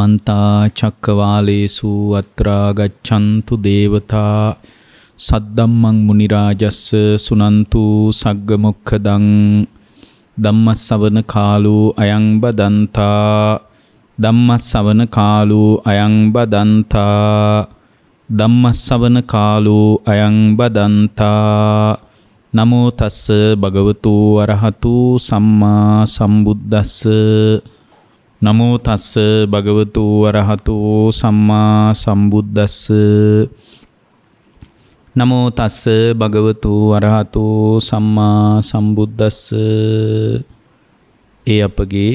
සමන්තා චක්කවාලේසු අත්‍රා ගච්ඡන්තු දේවතා සද්දම්මං මුනි රාජස්ස සුනන්තු සග්ග මොක්ඛදං ධම්මස්සවන කාලෝ අයං බදන්තා ධම්මස්සවන කාලෝ අයං බදන්තා ධම්මස්සවන කාලෝ අයං බදන්තා නමෝ තස්ස භගවතු අරහතු සම්මා සම්බුද්දස්ස නමෝ තස්ස භගවතු වරහතු සම්මා සම්බුද්දස්ස නමෝ තස්ස භගවතු වරහතු සම්මා සම්බුද්දස්ස ඒ අපගේ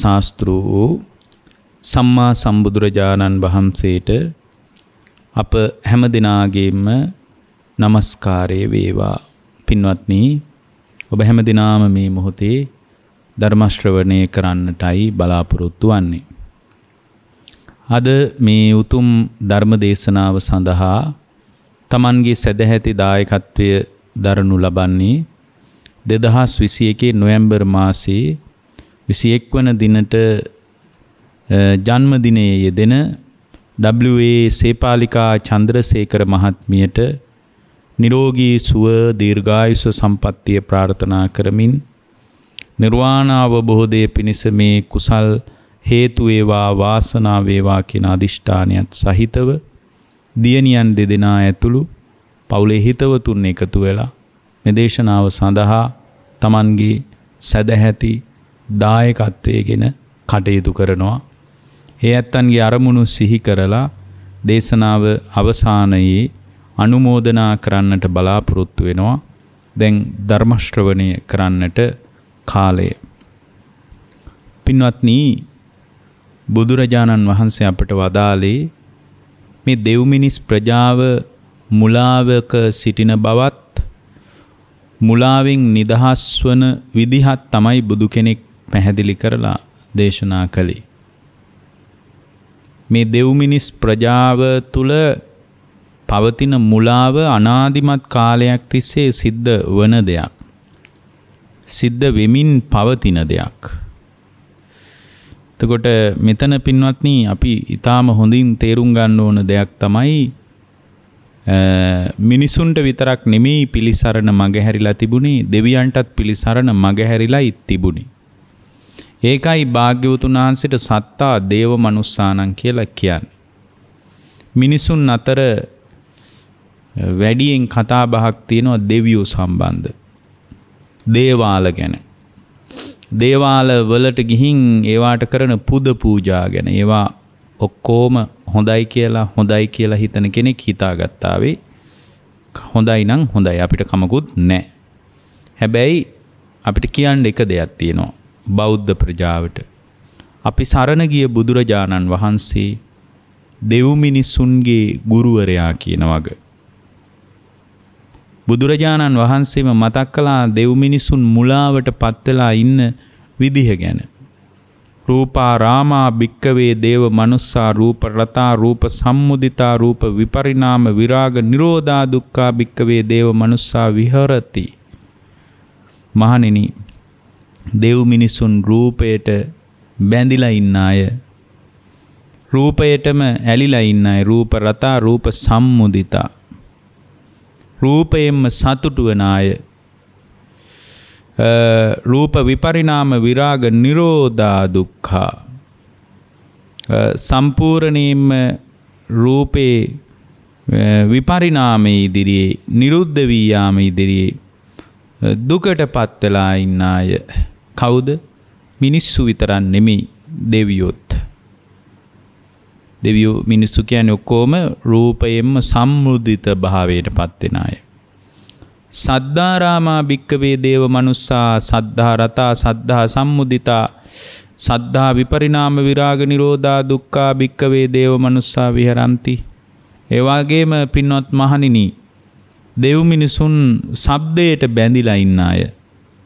ශාස්තෘ වූ සම්මා සම්බුදුරජාණන් වහන්සේට අප හැම දෙනාගේම নমස්කාරය වේවා පින්වත්නි ඔබ හැම දිනාම මේ මොහොතේ ධර්මශ්‍රවණය කරන්නටයි බලාපොරොත්තු වන්නේ. අද මේ උතුම් ධර්ම දේශනාව සඳහා තමන්ගේ සැදැහැති දායකත්වය දරනු ලබන්නේ දෙදහස් විසි එකේ නොයම්බර් මාසේ විසි එක්වන දිනට ජන්මදිනයේ යෙදෙන වේ සේපාලිකා චන්ද්‍රසේකර මහත්මියට නිරෝගී සුව දීර්ඝායුෂ සම්පත්තිය ප්‍රාර්ථනා කරමින් නිර්වාණාවබොහෝදය පිණිස මේ කුසල් හේතුවේවා වාසනාවේවා කියෙන අධිෂ්ඨානයක් සහිතව දියනියන් දෙදෙනා ඇතුළු පවුලේ හිතවතුන් එකතු වෙලා මෙදේශනාව සඳහා තමන්ගේ සැදැහැති දායකත්වයගෙන කටයුතු කරනවා. ඒ ඇත්තන්ගේ අරමුණු සිහි කරලා දේශනාව අවසානයේ අනුමෝදනා කරන්නට බලාපොරොත්තු වෙනවා. දැන් ධර්මශ්‍රවණය කරන්නට කාලය. පින්වත්නී බුදුරජාණන් වහන්සේ අපට වදාලේ මේ දෙව්මිනිස් ප්‍රජාව මුලාවක සිටින බවත් මුලාවෙන් නිදහස් වන විදිහත් තමයි බුදු කෙනෙක් පැහැදිලි කරලා දේශනා කළේ. මේ දෙව්මිනිස් ප්‍රජාව තුළ පවතින මුලාව අනාදිමත් කාලයක් තිස්සේ සිද්ධ වන දෙයක්. සිද්ධ වෙමින් පවතින දෙයක්. එතකොට මෙතන පින්වත්නි අපි ඊටාම හොඳින් තේරුම් ගන්න ඕන දෙයක් තමයි මිනිසුන්ට විතරක් නෙමෙයි පිලිසරණ මගහැරිලා තිබුණේ දෙවියන්ටත් පිලිසරණ මගහැරිලායි තිබුණේ. ඒකයි භාග්‍යවතුන් වහන්සේට සත්තා දේව මනුස්සානම් කියලා කියන්නේ. මිනිසුන් අතර වැඩියෙන් කතා බහක් තියෙනවා දෙවියෝ සම්බන්ධ. දේවාල ගැන. දේවාල වලට ගිහින් ඒවාට කරන පුද පූජා ගැන ඒවා ඔක්කෝම හොඳයි කියලා හොඳයි කියලා හිතන කෙනෙක් හිතාගත්තාවේ හොඳයි නම් හොඳයි අපිට කමකුත් නෑ. හැබැයි අපිට කියන්න එක දෙයක් තියෙනවා බෞද්ධ ප්‍රජාවට. අපි සරණ ගිය බුදුරජාණන් වහන්සේ දෙව්මිනිස්සුන්ගේ ගුරුවරයා කියන වගේ. බුදුරජාණන් වහන්සේම මතක් කලා දෙව් මිනිසුන් මුලාවට පත්වෙලා ඉන්න විදිහ ගැන. රූපා රාමා භික්කවේ දේව මනුස්සා රූප රතා රූප සම්මුදිතා රූප විපරිණාම විරාග නිරෝධා දුක්ඛා භික්කවේ දේව මනුස්සා විහරති. මහණෙනි දෙව් මිනිසුන් රූපයට බැඳිලා ඉන්න අය රූපයටම ඇලිලා ඉන්න අය රූප රතා රූප සම්මුදිතා රූපයෙන්ම සතුටු වන අය රූප විපරිණාම විරාග නිරෝධා දුක්ඛා සම්පූර්ණයෙන්ම රූපේ විපරිණාමයේ ඉදිරියේ නිරුද්ධ වී යාම ඉදිරියේ දුකට පත් වෙලා ඉන්න අය කවුද මිනිස්සු විතරක් නෙමෙයි දෙවියොත් දෙවියෝ මිනිස්සු කියන් ඔක්කෝම රූපයෙන්ම සම්මුද්ධිත භාවයට පත්වෙනය. සද්ධාරාමා භික්කවේ දේව මනුස්සා සද්ධා රතා සද්ධා සම්මුදිතා සද්ධා විපරිනාම විරාග නිරෝධා දුක්කා භික්කවේ දේව මනුස්සා විහරන්ති. ඒවාගේම පින්නොත් මහනිනි දෙව් මිනිසුන් සබ්දයට බැඳිලා ඉන්න අය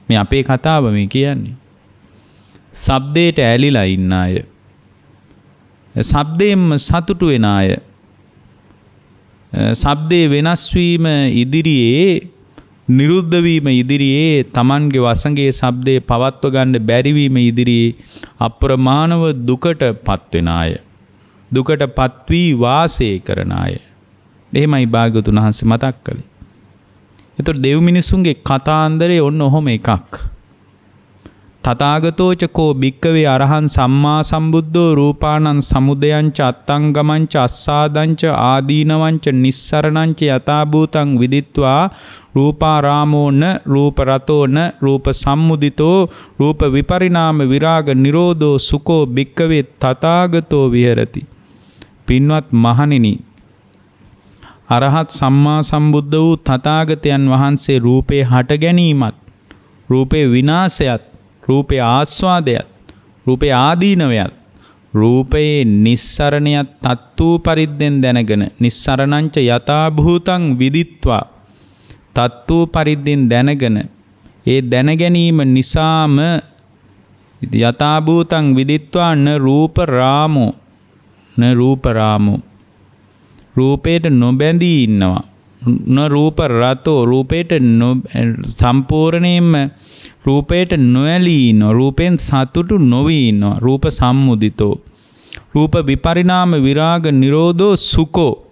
මේ අපේ කතාව මේ කියන්නේ. සබ්දයට ඇලිලා ඉන්න අය සබ්දයෙන්ම සතුටු වෙන අය සබ්දේ වෙනස්වීම ඉදිරියේ නිරුද්ධවීම ඉදිරියේ තමන්ගේ වසගේ සබ්දේ පවත්ව ගන්න බැරිවීම ඉදිරියේ අප්‍රමාණව දුකට පත්වෙන අය. දුකට පත්වී වාසය කරන අය. එහෙමයි භාගතුන් වහන්සේ මතක් කළේ. එතොට දෙව් මිනිසුන්ගේ කතාන්දරේ ඔන්න ඔහොම එකක්. තතාගතෝචකෝ භික්කවේ අරහන් සම්මා සම්බුද්ධෝ රූපාණන් සමුදයංච අත්තංගමංච අස්සාදංච ආදීනවංච නිස්සරණංච යථාභූතං විදිත්වා රූපාරාමෝන රූපරතෝන රූප සම්මුදිතෝ රූප විපරිනාම විරාග නිරෝධෝ සුකෝ භික්කවේ තතාගතෝ විහරති. පින්වත් මහනිනි අරහත් සම්මා සම්බුද්ධ වූ තතාගතයන් වහන්සේ රූපේ හට ගැනීමත් රූපේ විනාසයත් රූපේ ආස්වාදයත් රූපේ ආදීනවයත් රූපයේ නිස්සරණයත් තත්වූ පරිද්දෙන් දැනගෙන නිස්සරණංච යථාභූතං විදිත්වා තත්වූ පරිද්දෙන් දැනගෙන ඒ දැනගැනීම නිසාම යථාභූතං විදිත්වා න රූපරාමෝ න රූපරාමෝ රූපයට නොබැඳී ඉන්නවා රූප රතෝ රූපයට සම්පූර්ණයෙන්ම රූපයට නොඇලීන රූපයෙන් සතුටු නොවීන රූප සම්මුදිතෝ රූප විපරිණාම විරාග නිරෝධෝ සුකෝ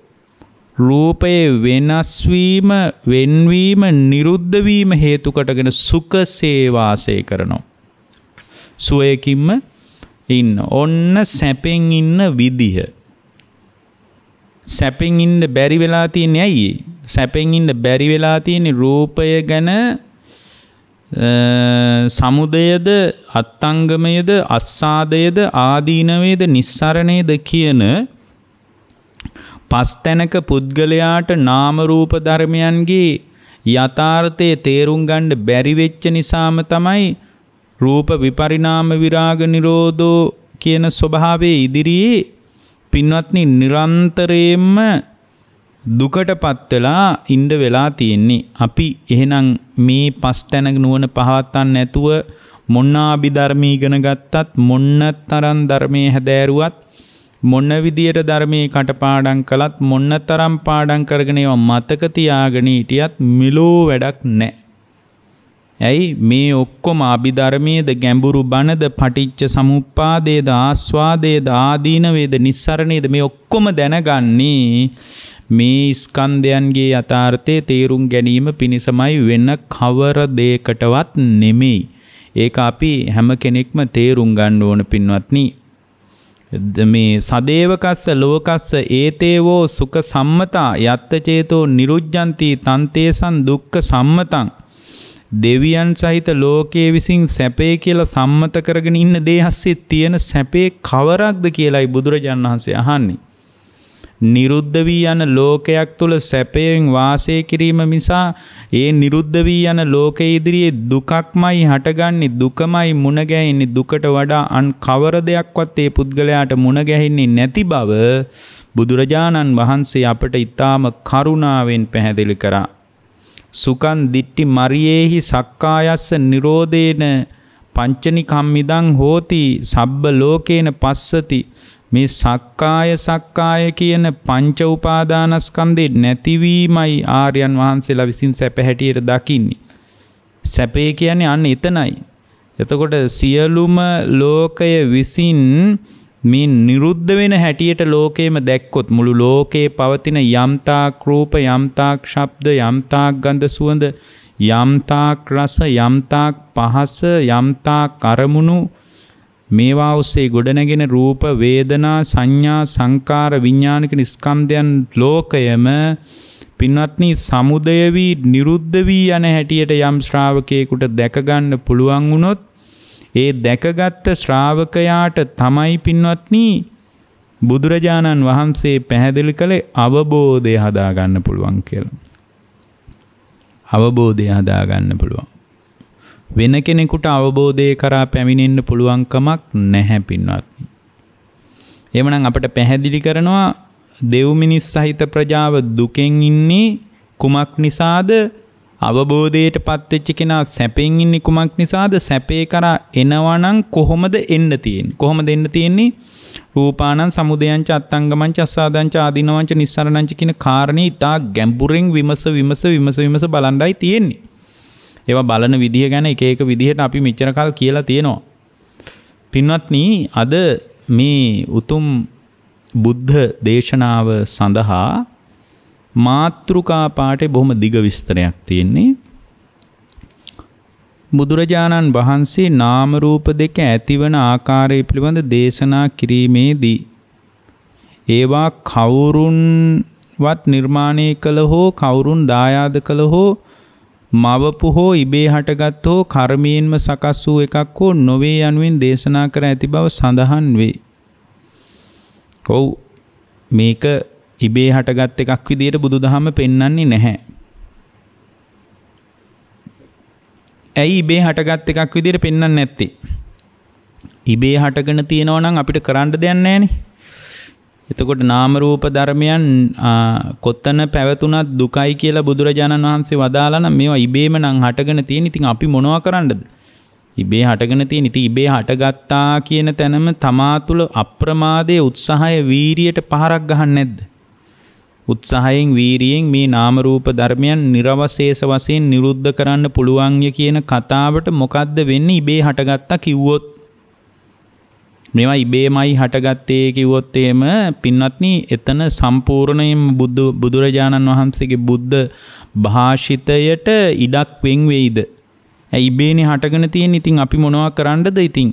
රූපයේ වෙනස්වීම වෙන්වීම නිරුද්ධවීම හේතු කොටගෙන සුඛ සේවාසය කරනවා සුවයකින්ම ඉන්න ඔන්න සැපෙන් ඉන්න විදිහ සැපෙන් ඉන්න බැරි වෙලා තියෙන්නේ ඇයි සැපෙන් ඉන්න බැරි වෙලා තියෙන රූපය ගැන සමුදයද අත්තංගමයද අස්සාදයද ආදීනවේද නිස්සරණයද කියන පස්තැනක පුද්ගලයාට නාමරූප ධර්මයන්ගේ යථාර්ථය තේරුම් ගණ්ඩ බැරිවෙච්ච නිසාම තමයි රූප විපරිනාම විරාග නිරෝධෝ කියන ස්වභාවේ ඉදිරියේ පින්වත්නි නිරන්තරයෙන්ම දුකට පත්වෙලා ඉන්ඩ වෙලා තියෙන්නේ. අපි එහෙනම් මේ පස් තැනක නුවන පහවත්තන්න නැතුව මොන්නාභිධර්මී ඉගෙන ගත්තත් මොන්න තරන් ධර්මය හැදෑරුවත් මොන්න විදියට ධර්මයේ කටපාඩම් කළත් මොන්න තරම් පාඩම් කරගෙන ඒවා මතක තියාගෙන හිටියත් මිලෝ වැඩක් නැහැ. ඇයි මේ ඔක්කොම අභිධර්මයේද ගැඹුරු බණද පටිච්ච සමුප්පාදයේද ආස්වාදයේද ආදීනවේද නිස්සරණයේද මේ ඔක්කොම දැනගන්නේ මේ ස්කන්ධයන්ගේ යථාර්ථය තේරුම් ගැනීම පිණිසමයි වෙන කවර දෙයකටවත් නෙමෙයි. ඒක අපි හැම කෙනෙක්ම තේරුම් ගන්න ඕන පින්වත්නි. මේ සදේවකස්ස ලෝකස්ස ඒතේවෝ සුඛ සම්මතා යත්ත චේතෝ නිරුජ්ජಂತಿ තන්තේසං දුක්ඛ සම්මතං දෙවියන් සහිත ලෝකයේ විසින් සැපේ කියලා සම්මත කරගෙන ඉන්න දේ හස්සේ තියෙන සැපේ කවරක්ද කියලයි බුදුරජාණන් වහන්සේ අහන්නේ. නිරුද්ධ වී යන ලෝකයක් තුල සැපයෙන් වාසය කිරීම නිසා ඒ නිරුද්ධ වී යන ලෝකයේ ඉදිරියේ දුකක්මයි හටගන්නේ දුකමයි මුණ ගැහින්නේ දුකට වඩා අන් කවර දෙයක්වත් ඒ පුද්ගලයාට මුණ ගැහින්නේ නැති බව බුදුරජාණන් වහන්සේ අපට ඊටාම කරුණාවෙන් පැහැදිලි කරා සුකන් දිට්ටි මරියේහි සක්කායස්ස නිරෝධේන පංචනි කම්මිදං හෝති සබ්බ ලෝකේන පස්සති මේ සක්කාය සක්කාය කියන පංච උපාදානස්කන්ධේ නැතිවීමයි ආර්යයන් වහන්සේලා විසින් සැප හැටියට දකින්නේ. සැපේ කියන්නේ අන්න එතනයි. එතකොට සියලුම ලෝකය විසින් මේ නිරුද්ධ වෙන හැටියට ලෝකේම දැක්කොත් මුළු ලෝකේ පවතින යම්තාක් රූප යම්තාක් ශබ්ද යම්තාක් ගන්ධ සුවඳ යම්තාක් රස යම්තාක් පහස යම්තාක් අරමුණු මේවා ඔස්සේ ගොඩනැගෙන රූප වේදනා සංඥා සංකාර විඥානික නිස්කන්ධයන් ලෝකයම පින්වත්නි සමුදය වී නිරුද්ධ වී යන හැටියට යම් ශ්‍රාවකයෙකුට දැක ගන්න පුළුවන් වුණොත් ඒ දැකගත් ශ්‍රාවකයාට තමයි පින්වත්නි බුදුරජාණන් වහන්සේ පැහැදිලි කළේ අවබෝධය හදාගන්න පුළුවන් කියලා. අවබෝධය හදාගන්න පුළුවන්. වෙන කෙනෙකුට අවබෝධය කරා පැමිණෙන්න පුළුවන්කමක් නැහැ පින්වත්නි. එමනම් අපට පැහැදිලි කරනවා දෙව් මිනිස් සහිත ප්‍රජාව දුකෙන් ඉන්නේ කුමක් නිසාද අවබෝධයට පත්වෙච්ච කෙනා සැපෙන් ඉන්නේ කුමක් නිසාද සැපේ කරා එනවා නම් කොහොමද එන්න තියෙන්නේ කොහොමද එන්න තියෙන්නේ රූපානං සමුදයංච අත්තංගමංච අස්සාදංච ආදීනවංච නිස්සරණංච කියන කාරණේ ඊට ගැඹුරෙන් විමස විමස විමස විමස බලන්ඩයි තියෙන්නේ ඒවා බලන විදිහ ගැන එක එක විදිහට අපි මෙච්චරකල් කියලා තියෙනවා. පින්වත්නි අද මේ උතුම් බුද්ධ දේශනාව සඳහා මාතෘකා පාඨේ බොහොම දිග විස්තරයක් තියෙන්නේ. බුදුරජාණන් වහන්සේ නාම රූප දෙක ඇතිවන ආකාරය පිළිබඳ දේශනා කිරීමේදී ඒවා කවුරුන්වත් නිර්මාණය කළ හෝ කවුරුන් දායාද කළ හෝ මවපු හෝ ඉබේ හටගත් හෝ කර්මයෙන්ම සකස් වූ එකක් හෝ නොවේ යනුවෙන් දේශනා කර ඇති බව සඳහන් වේ. ඔව් මේක ඉබේ හටගත් එකක් විදියට බුදුදහම පෙන්වන්නේ නැහැ. ඇයි ඉබේ හටගත් එකක් විදියට පෙන්වන්නේ නැත්තේ? ඉබේ හටගෙන තියෙනවා නම් අපිට කරන්න දෙයක් නැහැ නේ. එතකොට නාමරූප ධර්මයන් කොත්තන පැවතුනත් දුකයි කියලා බුදුරජාණන් වහන්සේ වදාලන මේවා ඉබේම නම් හටගෙන තියෙන ඉතින් අපි මොනවා කරන්නද ඉබේ හටගෙන තියෙන ඉතින් ඉබේ හටගත්තා කියන තැනම තමා තුළ අප්‍රමාදයේ උත්සාහය වීරියට පහරක් ගහන්නේ නැද්ද උත්සාහයෙන් වීරියෙන් මේ නාම රූප ධර්මයන් නිර්වශේෂ වශයෙන් නිරුද්ධ කරන්න පුළුවන් කියන කතාවට මොකද්ද වෙන්නේ ඉබේ හටගත්තා කිව්වොත් මේවා ඉබේමයි හටගත්තේ කිව්වොත් එහෙම පින්වත්නි එතන සම්පූර්ණයෙන් බුදු බුදුරජාණන් වහන්සේගේ බුද්ධ භාෂිතයට ඉඩක් වෙන් වෙයිද? ඇයි ඉබේනේ හටගෙන තියෙන්නේ? ඉතින් අපි මොනවා කරන්නද ඉතින්?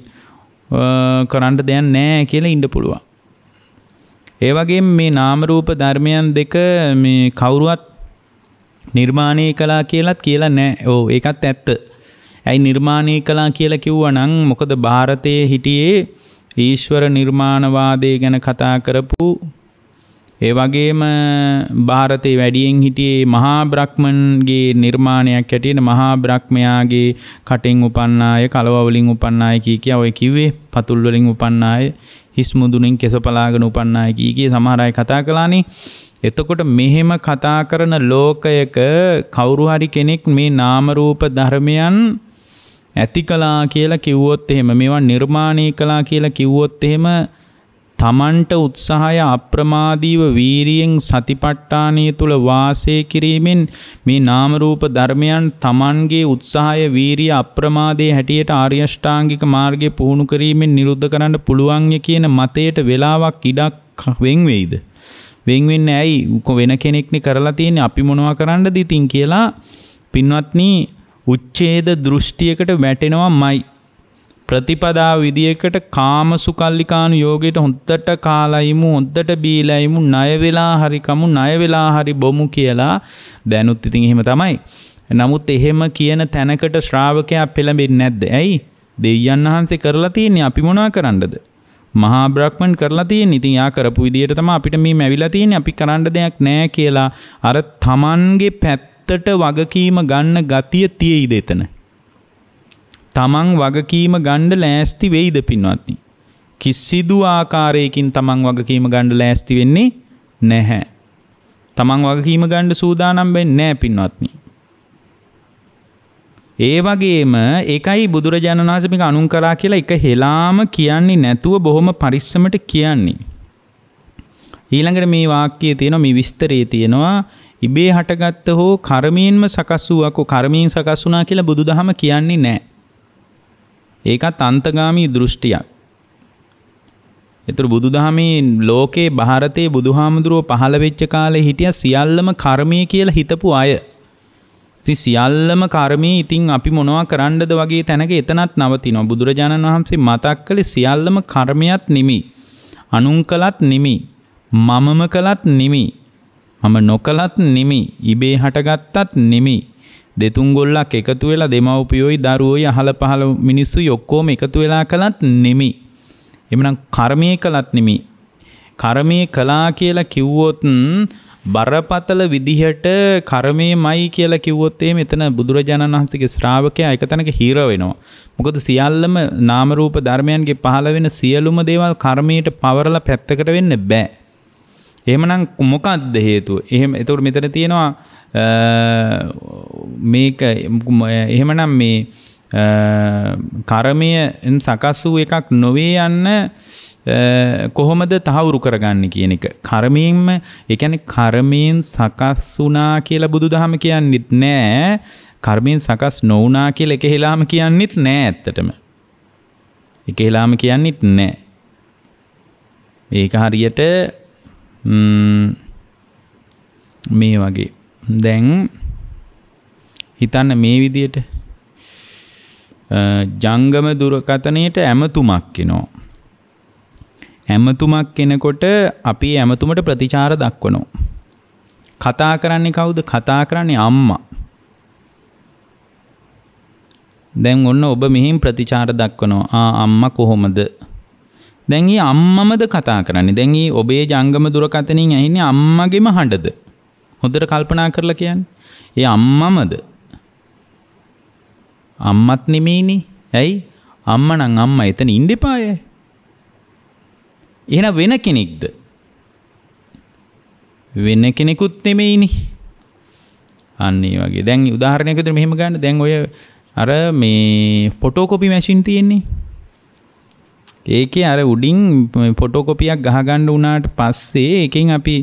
කරන්න දෙයක් නැහැ කියලා ඉන්න පුළුවන්. ඒ වගේම මේ නාම රූප ධර්මයන් දෙක මේ කවුරුවත් නිර්මාණය කළා කියලාත් කියලා නැහැ. ඔව් ඒකත් ඇත්ත. ඇයි නිර්මාණය කළා කියලා කිව්වා නම් මොකද ಭಾರತයේ හිටියේ ඊශ්වර නිර්මාණවාදය ගැන කතා කරපු ඒ වගේම ಭಾರತේ වැඩියෙන් හිටියේ මහා බ්‍රහ්මන්ගේ නිර්මාණයක් හැටියට මහා බ්‍රහ්මයාගේ කටෙන් උපන්න අය, කලව වලින් උපන්න අය කී කියා ඔය කිව්වේ පතුල් වලින් උපන්න අය, හිස් මුදුනින් කෙස පලාගෙන උපන්න අය කී කී සමහර අය කතා කළානේ. එතකොට මෙහෙම කතා කරන ලෝකයක කවුරු හරි කෙනෙක් මේ නාම රූප ධර්මයන් ඇති කලා කියලා කිව්වොත් එහෙම මේවා නිර්මාණය කලා කියලා කිව්වොත් එහෙම තමන්ට උත්සාහය අප්‍රමාදීව වීරියෙන් සතිපට්ඨානය තුල වාසය කිරීමෙන් මේ නාම රූප ධර්මයන් තමන්ගේ උත්සාහය වීරිය අප්‍රමාදයේ හැටියට ආර්ය ෂ්ටාංගික මාර්ගයේ පුහුණු කිරීමෙන් නිරුද්ධ කරන්න පුළුවන් කියන මතයට වෙලාවක් ඉඩක් වෙන් වෙයිද වෙන් වෙන්නේ ඇයි වෙන කෙනෙක්නේ කරලා තියෙන්නේ අපි මොනවා කරන්නද ඉතින් කියලා පින්වත්නි උච්ඡේද දෘෂ්ටියකට වැටෙනවා මයි. ප්‍රතිපදා විදියකට කාමසුකල්ලිකානු යෝගයට හොද්දට කාලයිමු හොද්දට බීලයිමු ණය වෙලා හරිකමු ණය වෙලා හරි බොමු කියලා දැනුත් ඉතින් එහෙම තමයි. නමුත් එහෙම කියන තැනකට ශ්‍රාවකයා පෙළඹෙන්නේ නැද්ද? ඇයි? දෙවියන් වහන්සේ කරලා තියෙන්නේ අපි මොනවා කරන්නද? මහා බ්‍රහ්මන් කරලා තියෙන ඉතින් යා කරපු විදියට තමයි අපිට මේ මැවිලා තියෙන්නේ අපි කරන්න දෙයක් නැහැ කියලා අර තමන්ගේ පැත්ත ඇත්තට වගකීම ගන්න ගතිය තියෙයිද එතන? තමන් වගකීම ගන්න ලෑස්ති වෙයිද පින්වත්නි? කිසිදු ආකාරයකින් තමන් වගකීම ගන්න ලෑස්ති වෙන්නේ නැහැ. තමන් වගකීම ගන්න සූදානම් වෙන්නේ නැහැ පින්වත්නි. ඒ වගේම එකයි බුදුරජාණන් වහන්සේ මේක අනුන් කරා කියලා එක හෙලාම කියන්නේ නැතුව බොහොම පරිස්සමට කියන්නේ. ඊළඟට මේ වාක්‍යයේ තියෙනවා මේ විස්තරයේ තියෙනවා ඉබේ හටගත්ත හෝ කර්මයෙන්ම සකස් වූවකෝ කර්මයෙන් සකස් වුණා කියලා බුදුදහම කියන්නේ නැහැ. ඒකත් අන්තගාමී දෘෂ්ටියක්. එතකොට බුදුදහමේ ලෝකේ ಭಾರತයේ බුදුහාමුදුරුව පහළ වෙච්ච කාලේ හිටිය සියල්ලම කර්මය කියලා හිතපු අය. ඉතින් සියල්ලම කර්මී ඉතින් අපි මොනවා කරන්නද වගේ තැනක එතනත් නවතිනවා. බුදුරජාණන් වහන්සේ මතක් කළේ සියල්ලම කර්මයක් නෙමෙයි. අනුන් කළත් නෙමෙයි. මමම කළත් නෙමෙයි. මම නොකලත් නෙමි ඉබේ හටගත්තත් නෙමි දෙතුන් ගොල්ලක් එකතු වෙලා දෙමව්පියෝයි දරුවෝයි අහල පහල මිනිස්සු ඔක්කොම එකතු වෙලා කළත් නෙමි එමනම් කර්මය කළත් නෙමි කර්මය කළා කියලා කිව්වොත් බරපතල විදිහට කර්මය මයි කියලා කිව්වොත්තේ මෙතන බුදුරජාණන් වහන්සේගේ ශ්‍රාවකයා එක තැනක හිර වෙනවා. මොකද සියල්ලම නාමරූප ධර්මයන්ගේ පහළ වෙන සියලුම දේවල් කර්මයට පවරලා පැත්තකට වෙන්න බෑ. එහෙමනම් මොකක්ද හේතුව? එහෙම එතකොට මෙතන තියෙනවා මේක එහෙමනම් මේ කර්මය සකස් වූ එකක් නොවේ යන්න කොහොමද තහවුරු කරගන්න කියන එක. කර්මයෙන්ම ඒ කියන්නේ කර්මයෙන් සකස් වුණා කියලා බුදුදහම කියන්නේත් නෑ. කර්මයෙන් සකස් නොවුණා කියලා එකහෙලාම කියන්නේත් නෑ ඇත්තටම. එකහෙලාම කියන්නේත් නෑ. ඒක හරියට මේ වගේ දැන් හිතන්න මේ විදියට ජංගම දුරකථනයට ඇමතුමක් කෙනෝ. ඇමතුමක් කෙනකොට අපි ඇමතුමට ප්‍රතිචාර දක්වනෝ. කතා කරන්නේ කවුද කතා කරන්නේ අම්මා. දැන් ඔන්න ඔබ මෙහින් ප්‍රතිචාර දක්වනෝ ආ අම්මා කොහොමද දැන් ඊ අම්මමද කතා කරන්නේ. දැන් ඊ ඔබේ ජංගම දුරකථනින් ඇහින්නේ අම්මගේම හඬද? හොඳට කල්පනා කරලා කියන්නේ. ඒ අම්මමද? අම්මත් නෙමෙයිනේ. ඇයි? අම්මා නම් අම්මා එතන ඉන්න එපායයි. එහෙනම් වෙන කෙනෙක්ද? වෙන කෙනෙකුත් නෙමෙයිනේ. අන්න ඒ වගේ. දැන් උදාහරණයක් විදිහට මෙහෙම ගන්න. දැන් ඔය අර මේ ෆොටෝකෝපි මැෂින් තියෙන්නේ. ඒක අර උඩින් පොටෝකොපියක් ගහගණ්ඩ වනාට පස්සේ එකින් අපි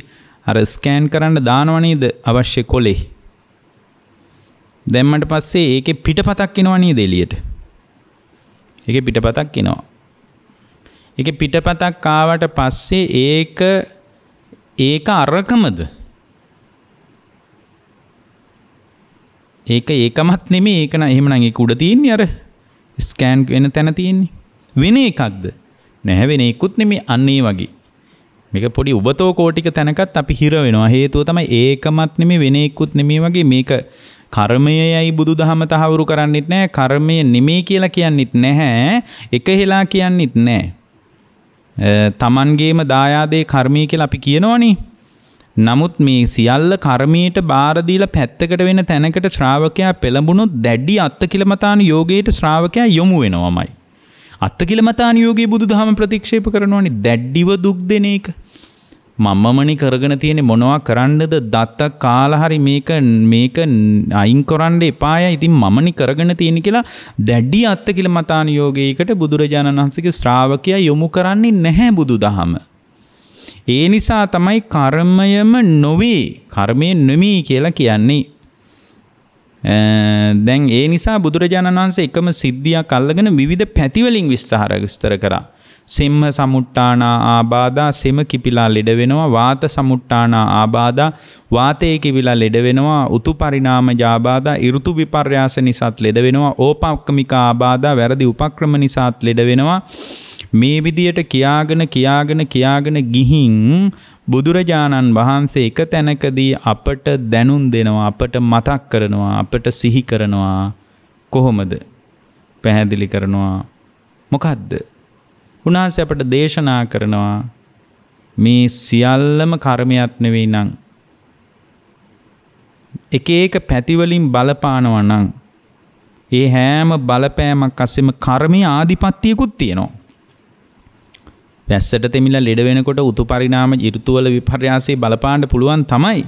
අර ස්කෑන් කරන්න දානවනේද අවශ්‍ය කොලේ. දැම්මට පස්සේ ඒක පිට පතක් එෙනවනී දෙලියට. එක පිට පතක් එනවා. එක පිට පතක් කාවට පස්සේ ඒක ඒක අරකමද. ඒක ඒකමත් නෙමේ ඒකන එහෙමනගේ කුඩ තියන්නේ අර ස්කෑන්් වෙන තැන තියෙන්නේ වෙන එකක්ද නැහැ වෙන ඉක්කුත් නෙමේ අන්නේ වගේ මේක පොඩි උබතෝ කෝටික තැනකත් අපි හිර වෙනවා හේතුව තමයි ඒකමත් නෙමේ වෙන ඉක්කුත් නෙමේ වගේ මේක කර්මයයි බුදුදහම තහවුරු කරන්නෙත් නැහැ කර්මය නෙමේ කියලා කියන්නෙත් නැහැ එකහෙලා කියන්නෙත් නැහැ තමන්ගේම දායාදේ කර්මය කියලා අපි කියනවනේ නමුත් මේ සියල්ල කර්මයට බාරදීල පැත්තකට වෙන තැනකට ශ්‍රාවකයා පෙළඹුණු දැඩි අත්ත කිලමතාන යෝගයට ශ්‍රාවකයා යොමු වෙනවමයි. අත්තකිලමතානියෝගේ බුදු දහම ප්‍රතික්ෂේප කරනවානි දැඩ්ඩිව දුක් දෙන එක. මම්මමනි කරගෙන තියෙන මොනවා කරන්නද දත්ත කාලහරි මේක මේක අයින් කොරන්ඩ එපාය ඉතින් මමනි කරගෙන තියෙන කියලා දැඩ්ඩි අත්තකිල මතානයෝගයකට බුදුරජාණන් වහන්සගේ ශ්‍රාවකය යොමු කරන්නේ නැහැ බුදු දහම. ඒ නිසා තමයි කර්මයම නොවේ කර්මය නොමී කියලා කියන්නේ දැන් ඒ නිසා බුදුරජාණන් වහන්සේ එකම සිද්ධියක් අල්ලගෙන විවිධ පැතිවලින් විස්තහර විස්තර කරා. සෙම්හ සමුට්ටානා ආබාධා සෙම කිපිලා ලෙඩ වෙනවා වාත සමුට්ටානා ආබාධා වාතයේ කිවිලා ලෙඩ වෙනවා උතු පරිණාම ජාබාධා ඍතු විපර්යාස නිසාත් ලෙඩ වෙනවා ඕපක්කමික ආබාධා වැරදි උපක්‍රම නිසාත් ලෙඩ වෙනවා මේ විදියට කියාගෙන කියාගෙන කියාගෙන ගිහින් බුදුරජාණන් වහන්සේ එක තැනකදී අපට දැනුම් දෙනවා අපට මතක් කරනවා අපට සිහි කරනවා කොහොමද පැහැදිලි කරනවා මොකද්ද උන්වහන්සේ අපට දේශනා කරනවා මේ සියල්ලම කර්මයක් නෙවෙයි නං එක එක පැතිවලින් බලපානවා නං ඒ හැම බලපෑමක් අස්සෙම කර්මයේ ආධිපත්‍යකුත් තියෙනවා වැස්සට තෙමිලා ලෙඩ වෙනකොට උතු පරිණාම ඍතුවල විපර්යාසයේ බලපාන්න පුළුවන් තමයි.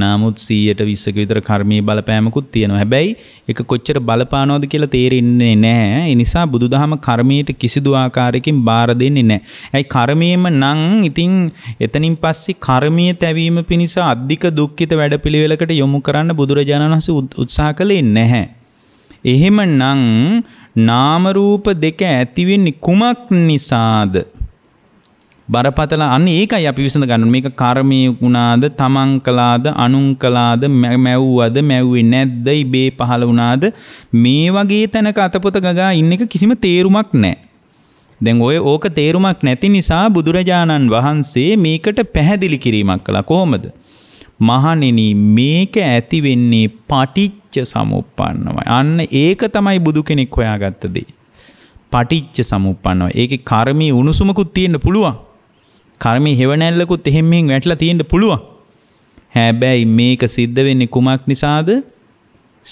නමුත් 100ට 20ක විතර කර්මයේ බලපෑමකුත් තියෙනවා. හැබැයි ඒක කොච්චර බලපානවද කියලා තේරෙන්නේ නැහැ. ඒ නිසා බුදුදහම කර්මයට කිසිදු ආකාරයකින් බාර දෙන්නේ නැහැ. ඇයි කර්මයේම නම් ඉතින් එතනින් පස්සේ කර්මයේ තැවීම පිණිස අධික දුක්ඛිත වැඩපිළිවෙලකට යොමු කරන්න බුදුරජාණන් වහන්සේ උත්සාහ කළේ නැහැ. එහෙමනම් නාම රූප දෙක ඇතිවෙන්නේ කුමක් නිසාද? බරපතල අන්න ඒකයි අපි විසඳ ගන්න මේක කර්මය වුණාද තමන් කළාද අනුන් කළාද මැව්වද මැව්වේ නැද්ද ඉබේ පහළ වුණාද මේ වගේ තැනක අතපොත ගගා ඉන්න එක කිසිම තේරුමක් නැහැ. දැන් ඔය ඕක තේරුමක් නැති නිසා බුදුරජාණන් වහන්සේ මේකට පැහැදිලි කිරීමක් කළා කොහොමද? මහණෙනි මේක ඇති වෙන්නේ පටිච්ච සමුප්පන්නමයි. අන්න ඒක තමයි බුදු කෙනෙක් හොයාගත්ත දේ. පටිච්ච සමුප්පන්නව. ඒකේ කර්මී උණුසුමකුත් තියෙන්න පුළුවන්. කර්මී හෙවනැල්ලකුත් එහෙමෙන් වැටලා තියෙන්න පුළුවන්. හැබැයි මේක සිද්ධ වෙන්නේ කුමක් නිසාද?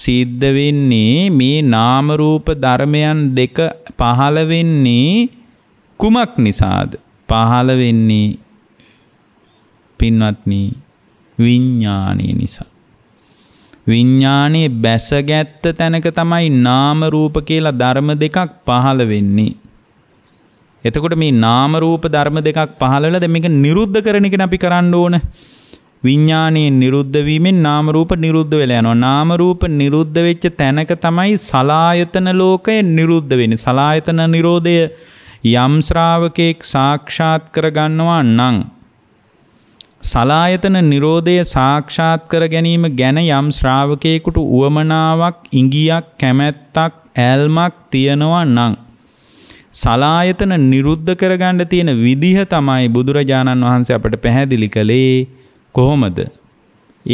සිද්ධ වෙන්නේ මේ නාම රූප ධර්මයන් දෙක පහළ වෙන්නේ කුමක් නිසාද? පහළ වෙන්නේ පින්වත්නි විඥානයේ නිසා. විඥානයේ බැසගැත්ත තැනක තමයි නාම රූප කියලා ධර්ම දෙකක් පහළ වෙන්නේ. එතකොට මේ නාම රූප ධර්ම දෙකක් පහළ වෙලා දැන් මේක නිරුද්ධ කරන එක අපි කරන්න ඕන. විඤ්ඥානයේ නිරුද්ධ වීමෙන් නාම රූප නිරුද්ධ වෙලා යනවා. නාම රූප නිරුද්ධ වෙච්ච තැනක තමයි සලායතන ලෝකය නිරුද්ධ වෙන්නේ. සලායතන නිරෝධය යම් ශ්‍රාවකෙක් සාක්ෂාත් කරගන්නවා නම් සලායතන නිරෝධය සාක්ෂාත් කර ගැනීම ගැන යම් ශ්‍රාවකයෙකුට උවමනාවක්, ඉඟියක්, කැමැත්තක්, ඇල්මක් තියනවා නම් සලායතන නිරුද්ධ කරගන්න තියෙන විදිහ තමයි බුදුරජාණන් වහන්සේ අපට පැහැදිලි කළේ කොහොමද?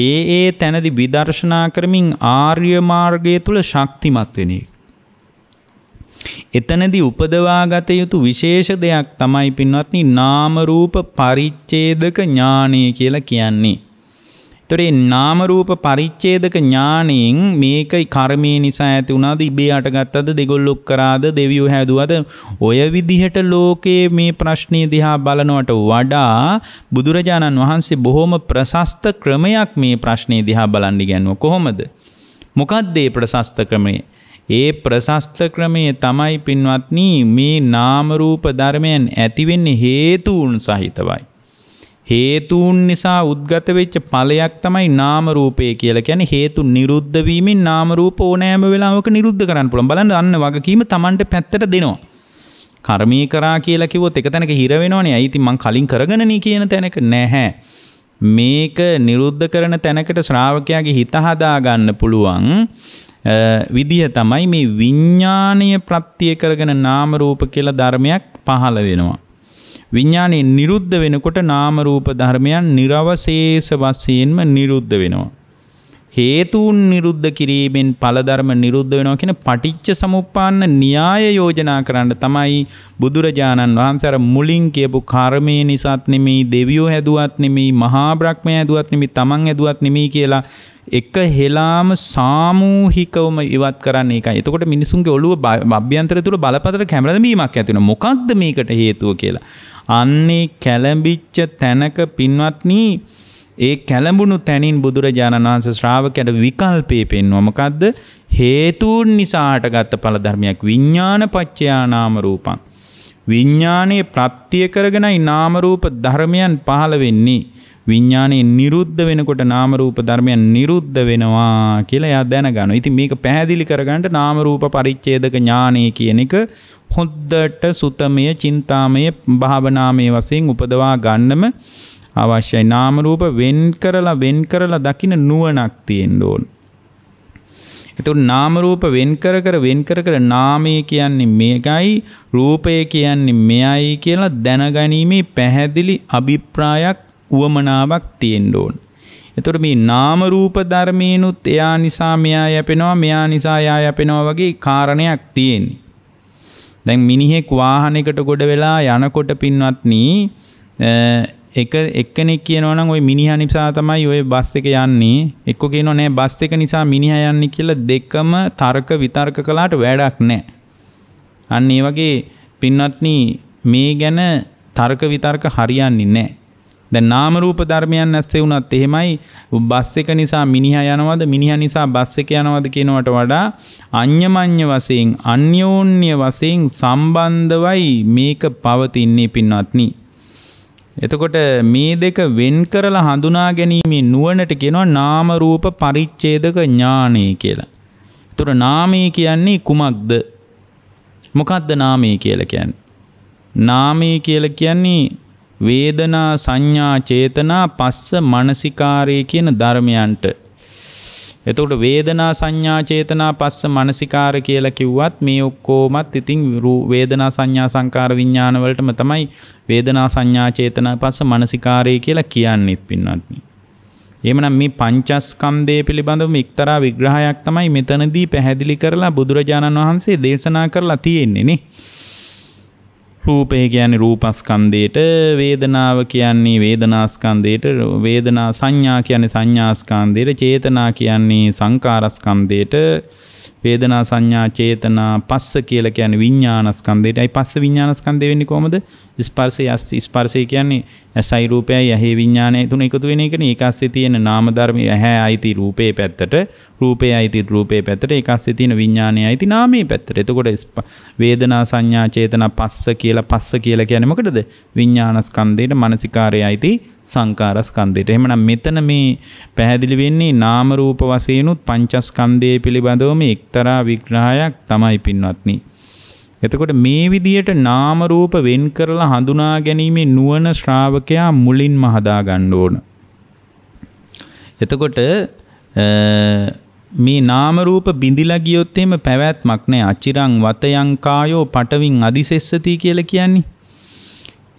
ඒ ඒ තැනදි විදර්ශනා කරමින් ආර්ය මාර්ගය තුල ශක්තිමත් වෙන එක. එතනදී උපදවාගත යුතු විශේෂ දෙයක් තමයි පින්වත්නි නාම රූප පරිච්ඡේදක ඥානය කියලා කියන්නේ. ඒතරේ නාමරූප පරිච්ඡේදක ඥානයෙන් මේක කර්මය නිසා ඇති වුණාද ඉබේ අටගත්තද දෙගොල්ලොක් කරාද දෙවියෝ හැදුවද ඔය විදිහට ලෝකයේ මේ ප්‍රශ්නය දිහා බලනවට වඩා බුදුරජාණන් වහන්සේ බොහොම ප්‍රශස්ත ක්‍රමයක් මේ ප්‍රශ්නය දිහා බලන්න ගැන්ව කොහොමද මොකක්දේ ප්‍රශස්ත ක්‍රමය ඒ ප්‍රශස්ත ක්‍රමයේ තමයි පින්වත්නි මේ නාමරූප ධර්මයන් ඇතිවෙන්නේ හේතුන් සහිතවයි හේතුන් නිසා උද්ගත වෙච්ච ඵලයක් තමයි නාම රූපය කියලා කියන්නේ හේතු නිරුද්ධ වීමෙන් නාම රූප ඕනෑම වෙලාවක නිරුද්ධ කරන්න පුළුවන් බලන්න අන්න වගකීම Tamanට පැත්තට දෙනවා කර්මී කරා කියලා කිව්වොත් එක තැනක හිර වෙනවනේ අයි ඉතින් මං කලින් කරගෙන නේ කියන තැනක නැහැ මේක නිරුද්ධ කරන තැනකට ශ්‍රාවකයාගේ හිත හදා ගන්න පුළුවන් විදිහ තමයි මේ විඥාණය ප්‍රත්‍ය කරගෙන නාම රූප කියලා ධර්මයක් පහළ වෙනවා විඥානයේ නිරුද්ධ වෙනකොට නාම රූප ධර්මයන් නිර්වශේෂ වශයෙන්ම නිරුද්ධ වෙනවා. හේතුන් නිරුද්ධ කිරීමෙන් ඵලධර්ම නිරුද්ධ වෙනවා කියන පටිච්ච සමුප්පන්න න්‍යාය යෝජනා කරන්න තමයි බුදුරජාණන් වහන්සේ අර මුලින් කියපු කර්මය නිසාත් නෙමෙයි දෙවියෝ හැදුවත් නෙමෙයි මහා බ්‍රහ්මයා හැදුවත් නෙමෙයි තමන් හැදුවත් නෙමෙයි කියලා එක හෙලාම සාමූහිකවම ඉවත් කරන්නේ එකයි. එතකොට මිනිසුන්ගේ ඔළුව අභ්‍යන්තර තුල බලපතර කැමරදීමක් ඇති වෙනවා. මොකක්ද මේකට හේතුව කියලා. අන්නේ කැළඹිච්ච තැනක පින්වත්නි ඒ කැළඹුණු තැනින් බුදුරජාණන් වහන්සේ ශ්‍රාවකයට විකල්පේ පෙන්වුවා. මොකද්ද? හේතුන් නිසාට ගත්ත ඵල ධර්මයක් විඥාන පච්චයා නාම රූපං. විඥානයේ ප්‍රත්‍ය කරගෙනයි නාම රූප ධර්මයන් පහළ වෙන්නේ. විඥානයේ නිරුද්ධ වෙනකොට නාම රූප ධර්මයන් නිරුද්ධ වෙනවා කියලා එයා දැනගනවා. ඉතින් මේක පැහැදිලි කරගන්න නාම රූප පරිච්ඡේදක ඥානය කියන එක හොද්දට සුතමය, චින්තාමය, භාවනාමය වශයෙන් උපදවා ගන්නම අවශ්‍යයි. නාම රූප වෙන් කරලා වෙන් කරලා දකින්න නුවණක් තියෙන්න ඕනේ. එතුට නාමරූප වෙන්කර කර වෙන්කර කර නාමය කියන්නේ මේකයි රූපය කියන්නේ මෙයයි කියලා දැනගැනීමේ පැහැදිලි අභිප්‍රායක් වුවමනාවක් තියෙන්න ඕන. එතකොට මේ නාම රූප ධර්මේනුත් එයා නිසා මෙයා යැපෙනවා මෙයා නිසා යා යැපෙනවා වගේ කාරණයක් තියෙන්නේ. දැන් මිනිහෙක් වාහනයකට ගොඩ වෙලා යනකොට පින්වත්නි එක එක්කෙනෙක් කියනවා නම් ওই මිනිහා නිසා තමයි ওই බස් එක යන්නේ. එක්ක කියනවා නෑ බස් එක නිසා මිනිහා යන්නේ කියලා දෙකම තර්ක විතර්ක කළාට වැඩක් නෑ. අන්න ඒ වගේ පින්වත්නි මේ ගැන තර්ක විතර්ක හරියන්නේ නෑ. දැන් නාම රූප ධර්මයන් ඇස්සේ වුණත් එහෙමයි බස් එක නිසා මිනිහා යනවද මිනිහා නිසා බස් එක යනවද කියනවට වඩා අඤ්ඤමඤ්ඤ වශයෙන් අන්‍යෝන්‍ය වශයෙන් සම්බන්ධවයි මේක පවතින්නේ පින්වත්නි. එතකොට මේ දෙක වෙන් කරලා හඳුනා ගැනීමේ නුවණට කියනවා නාම රූප පරිච්ඡේදක ඥානය කියලා. එතකොට නාමය කියන්නේ කුමක්ද? මොකක්ද නාමය කියලා කියන්නේ? නාමය කියලා කියන්නේ වේදනා සංඥා චේතනා පස්ස මානසිකාරය කියන ධර්මයන්ට එතකොට වේදනා සංඥා චේතනා පස්ස මනසිකාර කියලා කිව්වත් මේ ඔක්කොමත් ඉතින් වේදනා සංඥා සංකාර විඥාන වලටම තමයි වේදනා සංඥා චේතනා පස්ස මනසිකාරය කියලා කියන්නේත් පින්වත්නි. එහෙමනම් මේ පංචස්කන්ධය පිළිබඳව එක්තරා විග්‍රහයක් තමයි මෙතනදී පැහැදිලි කරලා බුදුරජාණන් වහන්සේ දේශනා කරලා තියෙන්නේ නේ. රූපය කියන්නේ රූපස්කන්ධයට වේදනාව කියන්නේ වේදනාස්කන්ධයට වේදනා සංඥා කියන්නේ සංඥාස්කන්ධයට චේතනා කියන්නේ සංකාරස්කන්ධයට වේදනා සංඥා චේතනා පස්ස කියලා කියන්නේ විඥානස්කන්ධයටයි පස්ස විඥානස්කන්ධය වෙන්නේ කොහමද ස්පර්ශය ස්පර්ශය කියන්නේ ඇසයි රූපයයි ඇහි විඥානය තුන එකතු වෙන එකනේ ඒක ASCII තියෙන නාම ධර්මය ඇහැ අයිති රූපේ පැත්තට රූපේ අයිති රූපේ පැත්තට ඒක ASCII තියෙන විඥානය අයිති නාමයේ පැත්තට එතකොට වේදනා සංඥා චේතනා පස්ස කියලා පස්ස කියලා කියන්නේ මොකටද විඥානස්කන්ධයට මානසිකාරය අයිති සංකාරස්කන්දයට එමනම් මෙතන මේ පැහැදිලි වෙන්නේ නාමරූප වසයනුත් පංචස්කන්දය පිළිබඳවම එක්තරා විග්‍රහයක් තමයි පින්වත්නි. එතකොට මේ විදියට නාමරූප වෙන් කරලා හඳුනා ගැනීමේ නුවන ශ්‍රාවකයා මුලින් මහදා ගණ්ඩ ඕන. එතකොට මේ නාමරූප බිඳිලා ගියොත් එම පැවැත්මක් නෑ අචිරං වතයංකායෝ පටවින් අදිසෙස්සති කියලා කියන්නේ.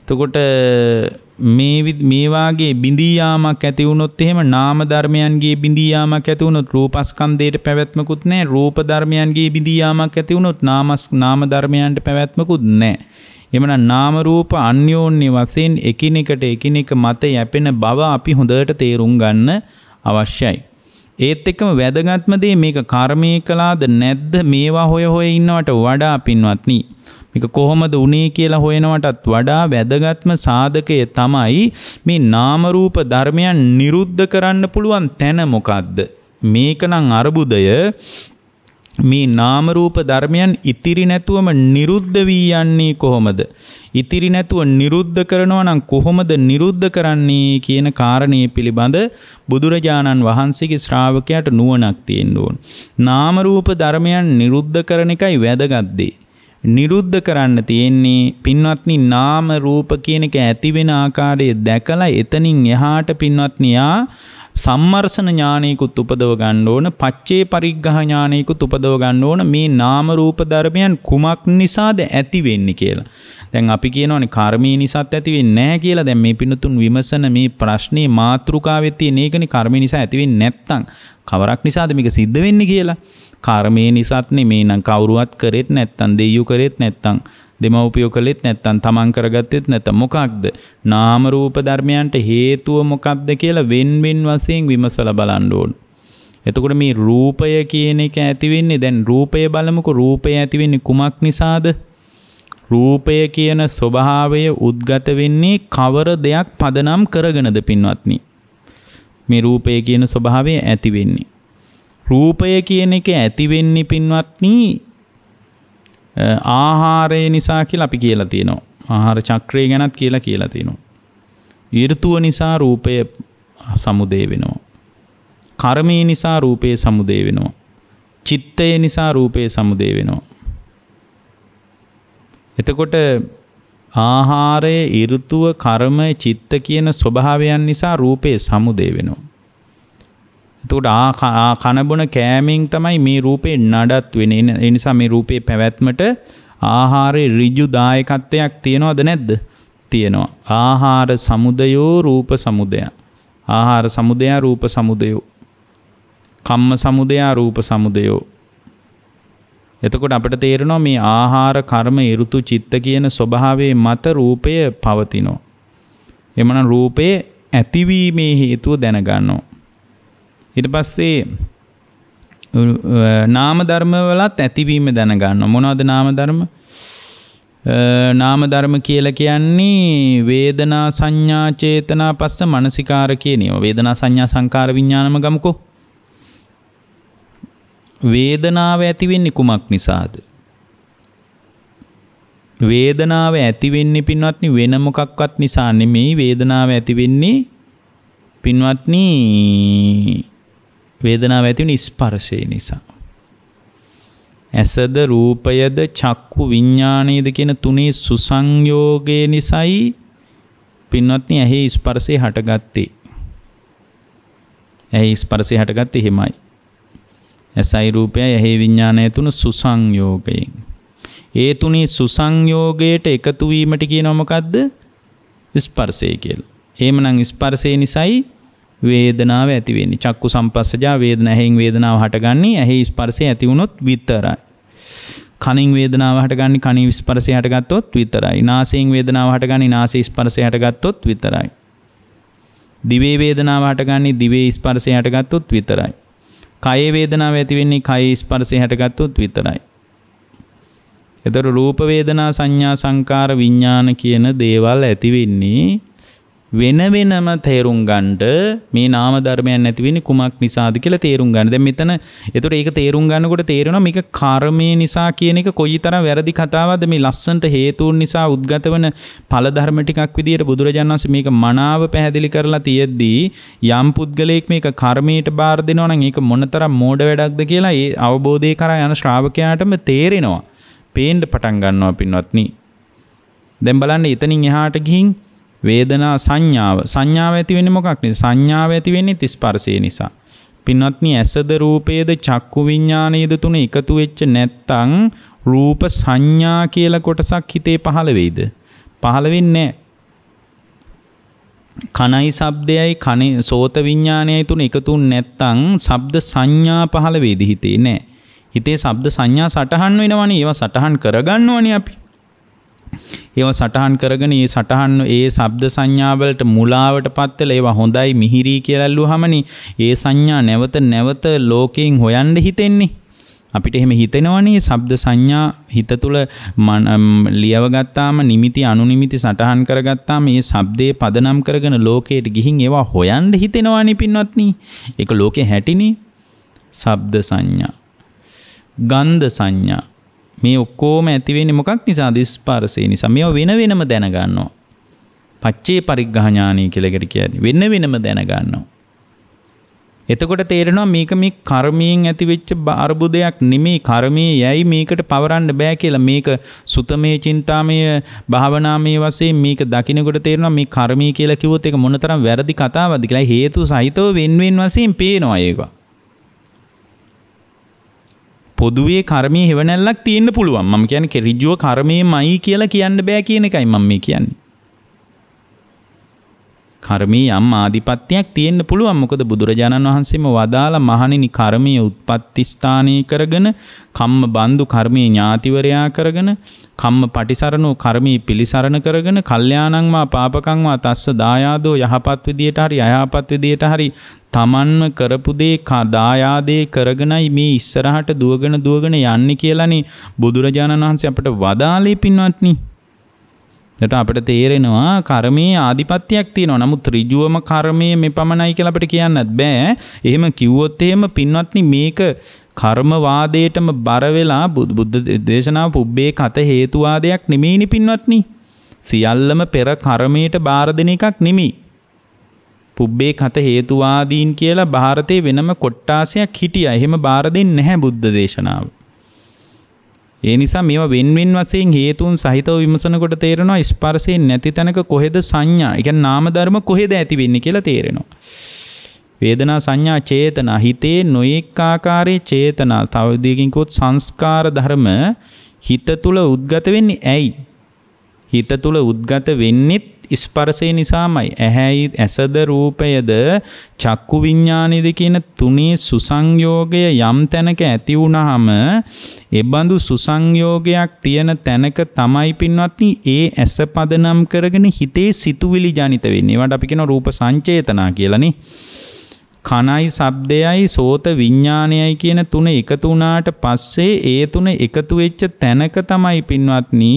එතකොට මේ මේ වාගේ බිඳියාමක් ඇති වුණොත් එහෙම නාම ධර්මයන්ගේ බිඳියාමක් ඇති වුණොත් රූපස්කන්ධයට පැවැත්මකුත් නැහැ රූප ධර්මයන්ගේ බිඳියාමක් ඇති වුණොත් නාමස් නාම ධර්මයන්ට පැවැත්මකුත් නැහැ එමනම් නාම රූප අන්‍යෝන්‍ය වශයෙන් එකිනෙකට එකිනෙක මත යැපෙන බව අපි හොඳට තේරුම් ගන්න අවශ්‍යයි ඒත් එක්කම වැදගත්ම දේ මේක කර්මයේ කළාද නැද්ද මේවා හොය හොය ඉන්නවට වඩා පින්වත්නි මේක කොහොමද උනේ කියලා හොයනවටත් වඩා වැදගත්ම සාධකය තමයි මේ නාම රූප ධර්මයන් නිරුද්ධ කරන්න පුළුවන් තැන මොකද්ද මේකනම් අරුබුදය මේ නාම රූප ධර්මයන් ඉතිරි නැතුවම නිරුද්ධ වී යන්නේ කොහොමද? ඉතිරි නැතුව නිරුද්ධ කරනවා නම් කොහොමද නිරුද්ධ කරන්නේ කියන කාරණේ පිළිබඳ බුදුරජාණන් වහන්සේගේ ශ්‍රාවකයාට නුවණක් තියෙන්න ඕන. නාම රූප ධර්මයන් නිරුද්ධ කරන එකයි වැදගත් දේ. නිරුද්ධ කරන්න තියෙන්නේ පින්වත්නි නාම රූප කියන එක ඇති වෙන ආකාරය දැකලා එතනින් එහාට පින්වත්නි ආ සම්මර්සන ඥානයකුත් උපදව ගන්න ඕන පච්චේ පරිග්ගහ ඥානයකුත් උපදව ගන්න ඕන මේ නාම රූප ධර්මයන් කුමක් නිසාද ඇති වෙන්නේ කියලා. දැන් අපි කියනවනේ කර්මී නිසාත් ඇති වෙන්නේ නැහැ කියලා. දැන් මේ පිනතුන් විමසන මේ ප්‍රශ්නේ මාතෘකාවෙත් තියෙන එකනේ කර්මී නිසා ඇති වෙන්නේ නැත්තම් කවරක් නිසාද මේක සිද්ධ වෙන්නේ කියලා. කර්මයේ නිසාත් නෙමේ නම් කවුරුවත් කරෙත් නැත්තම් දෙයියු කරෙත් නැත්තම් දෙමව්පියෝ කළෙත් නැත්තම් තමන් කරගත්තෙත් නැත්නම් මොකක්ද නාම රූප ධර්මයන්ට හේතුව මොකක්ද කියලා වෙන් වෙන් වශයෙන් විමසලා බලන්න ඕන. එතකොට මේ රූපය කියන එක ඇති වෙන්නේ දැන් රූපය බලමුකෝ රූපය ඇති වෙන්නේ කුමක් නිසාද? රූපය කියන ස්වභාවය උද්ගත වෙන්නේ කවර දෙයක් පදනම් කරගෙනද පින්වත්නි? මේ රූපය කියන ස්වභාවය ඇති වෙන්නේ. රූපය කියන එක ඇති වෙන්නේ පින්වත්නි ආහාරය නිසා කියලා අපි කියලා තියෙනවා. ආහාර චක්‍රය ගැනත් කියලා කියලා තියෙනවා. ඍතුව නිසා රූපය සමුදේ වෙනවා. කර්මය නිසා රූපය සමුදේ වෙනවා. චිත්තය නිසා රූපය සමුදේ වෙනවා. එතකොට ආහාරයේ ඍතුව කර්මය චිත්ත කියන ස්වභාවයන් නිසා රූපය සමුදේ වෙනවා. එතකොට ආ කනබොන කෑමෙන් තමයි මේ රූපේ නඩත් වෙන්නේ. ඒ නිසා මේ රූපේ පැවැත්මට ආහාරයේ ඍජු දායකත්වයක් තියනවද නැද්ද? තියෙනවා. ආහාර සමුදයෝ රූප සමුදය. ආහාර සමුදය රූප සමුදයෝ. කම්ම සමුදය රූප සමුදයෝ. එතකොට අපිට තේරෙනවා මේ ආහාර කර්ම ඍතු චිත්ත කියන ස්වභාවයේ මත රූපය පවතිනවා. එමනම් රූපයේ ඇතිවීමේ හේතුව දැනගන්නවා. ඉට පස්සේ නාම ධර්මවලත් ඇතිවීම දැනගන්න මොනවද නාම ධර්ම නාම ධර්ම කියල කියන්නේ වේදනා සංඥා චේතනා පස්ස මනසිකාර කියනව වේදනා සංඥා සංකාර විඤ්ඥානම ගමකෝ වේදනාව ඇතිවෙන්නේ කුමක් නිසාද වේදනාව ඇතිවෙන්නේ පින්වත්නි වෙන මොකක්වත් නිසා නෙමෙයි වේදනාව ඇතිවෙන්නේ පින්වත්නි වේදනාව ඇති වුනේ ස්පර්ශය නිසා. ඇසද රූපයද චක්කු විඤ්ඤාණයද කියන තුනේ සුසංයෝගය නිසායි පින්වත්නි ඇහි ස්පර්ශය හටගත්තේ. ඇහි ස්පර්ශය හටගත්තේ හිමයි. ඇසයි රූපයයි ඇහි විඤ්ඤාණය තුන සුසංයෝගයෙන්. ඒ තුනේ සුසංයෝගයට එකතු වීමට කියනවා මොකද්ද? ස්පර්ශය කියලා. එහෙමනම් ස්පර්ශය නිසායි වේදනාව ඇති වෙන්නේ. චක්කු සම්පස්සජා වේදන ඇහෙන් වේදනාව හටගන්නේ ඇහි ස්පර්ශය ඇති වුණොත් විතරයි. කනින් වේදනාව හටගන්නේ කනින් ස්පර්ශය හටගත්තොත් විතරයි. නාසයෙන් වේදනාව හටගන්නේ නාසයේ ස්පර්ශය හටගත්තොත් විතරයි. දිවේ වේදනාව හටගන්නේ දිවේ ස්පර්ශය හටගත්තොත් විතරයි. කයේ වේදනාව ඇති වෙන්නේ කයේ ස්පර්ශය හටගත්තොත් විතරයි. එතකොට රූප වේදනා සංඥා සංකාර විඥාන කියන දේවල් ඇති වෙන්නේ වෙන වෙනම තේරුම් ගන්නට මේ නාම ධර්මයන් නැති වෙන්නේ කුමක් නිසාද කියලා තේරුම් ගන්න. දැන් මෙතන එතකොට ඒක තේරුම් ගන්නකොට තේරෙනවා මේක කර්මය නිසා කියන එක කොයිතරම් වැරදි කතාවක්ද මේ ලස්සනට හේතුන් නිසා උද්ගත වන ඵල ධර්ම ටිකක් විදියට බුදුරජාණන් වහන්සේ මේක මනාව පැහැදිලි කරලා තියෙද්දී යම් පුද්ගලයෙක් මේක කර්මයට බාර දෙනවා නම් ඒක මොනතරම් මෝඩ වැඩක්ද කියලා ඒ අවබෝධය කරා යන ශ්‍රාවකයාටම තේරෙනවා. පේන්න පටන් ගන්නවා පින්වත්නි. දැන් බලන්න එතනින් එහාට ගිහින් වේදනා සංඥාව සංඥාව ඇති වෙන්නේ මොකක් නිසා සංඥාව ඇති වෙන්නේ ස්පර්ශය නිසා පින්වත්නි ඇසද රූපයේද චක්කු විඥානයේද තුන එකතු වෙච්ච නැත්නම් රූප සංඥා කියලා කොටසක් හිතේ පහළ වෙයිද පහළ වෙන්නේ කනයි ශබ්දයයි කනේ සෝත විඥානයයි තුන එකතු නැත්නම් ශබ්ද සංඥා පහළ වෙයිද හිතේ නැහැ හිතේ ශබ්ද සංඥා සටහන් වෙනවනේ ඒවා සටහන් කරගන්නවනේ අපි ඒව සටහන් කරගෙන ඒ සටහන් ඒ ශබ්ද සංඥාවලට මුලාවට පත් වෙලා ඒවා හොඳයි මිහිරි කියලා ඇල්ලුවාමනි ඒ සංඥා නැවත නැවත ලෝකයෙන් හොයන්න හිතෙන්නේ අපිට එහෙම හිතෙනවනේ ශබ්ද සංඥා හිත තුළ ලියවගත්තාම නිමිති අනුනිමිති සටහන් කරගත්තාම මේ ශබ්දේ පදනම් කරගෙන ලෝකයට ගිහින් ඒවා හොයන්න හිතෙනවනේ පින්වත්නි ඒක ලෝකේ හැටිනේ ශබ්ද සංඥා ගන්ධ සංඥා මේ ඔක්කෝම ඇතිවෙන්නේ මොකක් නිසාද ස්පර්ශය නිසා. මේවා වෙන වෙනම දැනගන්නවා. පච්චේ පරිග්‍රහ ඥානය කියලා එකට කියන්නේ. වෙන වෙනම දැනගන්නවා. එතකොට තේරෙනවා මේක මේ කර්මයෙන් ඇතිවෙච්ච අර්බුදයක් නෙමේ කර්මයේ යැයි මේකට පවරන්න බෑ කියලා මේක සුතමේ චින්තාමය භාවනාමය වශයෙන් මේක දකිනකොට තේරෙනවා මේ කර්මී කියලා කිව්වොත් ඒක මොනතරම් වැරදි කතාවක්ද කියලා හේතු සහිතව වෙන්වෙන් වශයෙන් පේනවා ඒවා පොදුවේ කර්මය හෙවනැල්ලක් තියන්න පුළුවන් ම කියැන කෙරිජුව කර්මය මයි කියලා කියන්න බෑ කියන එකයි මම්ම කියන්නේ කර්මී යම් ආධිපත්‍යයක් තියෙන්න පුළුවන් මොකද බුදුරජාණන් වහන්සේම වදාළ මහණෙනි කර්මීය උත්පත්ති ස්ථානීය කරගෙන කම්ම බන්දු කර්මීය ඥාතිවරයා කරගෙන කම්ම පටිසරණෝ කර්මී පිලිසරණ කරගෙන කල්යාණං මා පාපකං වා තස්ස දායාදෝ යහපත් විදියට හරි අයහපත් විදියට හරි තමන්ම කරපු දේ දායාදේ කරගෙනයි මේ ඉස්සරහට දුවගෙන දුවගෙන යන්නේ කියලානේ බුදුරජාණන් වහන්සේ අපට වදාළේ පින්වත්නි එතකොට අපිට තේරෙනවා කර්මයේ ආධිපත්‍යයක් තියෙනවා. නමුත් ඍජුවම කර්මයේ මේ පමණයි කියලා අපිට කියන්නත් බෑ. එහෙම කිව්වොත් එහෙම පින්වත්නි මේක කර්මවාදයටම බර වෙලා බුද්ධ දේශනාව පුබ්බේ කත හේතුවාදයක් නෙමෙයිනි පින්වත්නි. සියල්ලම පෙර කර්මයට බාර දෙන එකක් නෙමෙයි. පුබ්බේ කත හේතුවාදීන් කියලා ಭಾರතේ වෙනම කොට්ටාසයක් හිටියා. එහෙම බාර දෙන්නේ නැහැ බුද්ධ දේශනාවේ. ඒ නිසා මේවා වෙන්වෙන් වශයෙන් හේතුන් සහිතව විමසනකොට තේරෙනවා ස්පර්ශේ නැති තැනක කොහෙද සංඥා? ඒ කියන්නේ නාම ධර්ම කොහෙද ඇති වෙන්නේ කියලා තේරෙනවා. වේදනා සංඥා චේතනා හිතේ නොඑක් ආකාරයේ චේතනා තව දෙයකින් කිව්වොත් සංස්කාර ධර්ම හිත තුල උද්ගත වෙන්නේ ඇයි? හිත තුල උද්ගත වෙන්නේ ස්පර්ශය නිසාමයි. ඇහැයි ඇසද රූපයද චක්කු විඤ්ඤාණයද කියන තුනේ සුසංයෝගය යම් තැනක ඇති වුනහම එබඳු සුසංයෝගයක් තියෙන තැනක තමයි පින්වත්නි ඒ ඇස පදනම් කරගෙන හිතේ සිතුවිලි ජනිත වෙන්නේ. ඒවට අපි කියනවා රූප සංචේතනා කියලානේ. කනයි ශබ්දයයි සෝත විඥානයයි කියන තුන එකතු වුණාට පස්සේ ඒ තුන එකතු වෙච්ච තැනක තමයි පින්වත්නි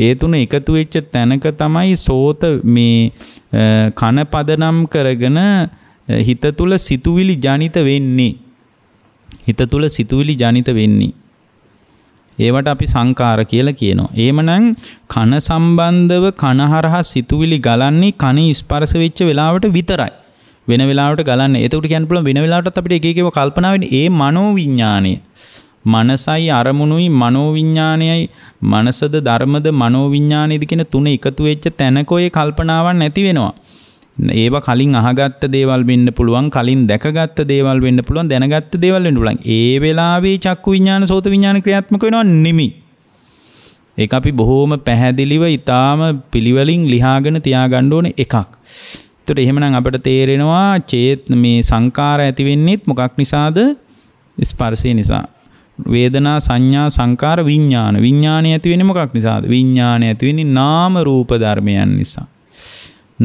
ඒ තුන එකතු වෙච්ච තැනක තමයි සෝත මේ කන පදනම් කරගෙන හිත තුල සිතුවිලි ජනිත වෙන්නේ. හිත තුල සිතුවිලි ජනිත වෙන්නේ. ඒවට අපි සංකාර කියලා කියනවා. එහෙමනම් කන සම්බන්ධව කන හරහා සිතුවිලි ගලන්නේ කන ස්පර්ශ වෙච්ච වෙලාවට විතරයි. වෙන වෙලාවට ගලන්නේ. ඒකට කියන්න පුළුවන් වෙන වෙලාවටත් අපිට එක එකව කල්පනා වෙන්නේ ඒ මනෝවිඥාණය. මනසයි අරමුණුයි මනෝවිඤ්ඤාණයයි මනසද ධර්මද මනෝවිඤ්ඤාණයද කියන තුන එකතු වෙච්ච තැනක ඔය කල්පනාවන් ඇති වෙනවා. ඒව කලින් අහගත්ත දේවල් වෙන්න පුළුවන් කලින් දැකගත්ත දේවල් වෙන්න පුළුවන් දැනගත්ත දේවල් වෙන්න පුළුවන් ඒ වෙලාවේ චක්කු විඤ්ඤාණ සෝත විඤ්ඤාණ ක්‍රියාත්මක වෙනවා නිමි ඒක අපි බොහෝම පැහැදිලිව ඊටාම පිළිවෙලින් ලියාගෙන තියාගන්න ඕනේ එකක් ඒතට එහෙමනම් අපිට තේරෙනවා චේත් මේ සංකාර ඇති වෙන්නේත් මොකක් නිසාද ස්පර්ශය නිසා වේදනා සංඥා සංකාර විඥාන විඥානය ඇති වෙන්නේ මොකක් නිසාද විඥානය ඇති වෙන්නේ නාම රූප ධර්මයන් නිසා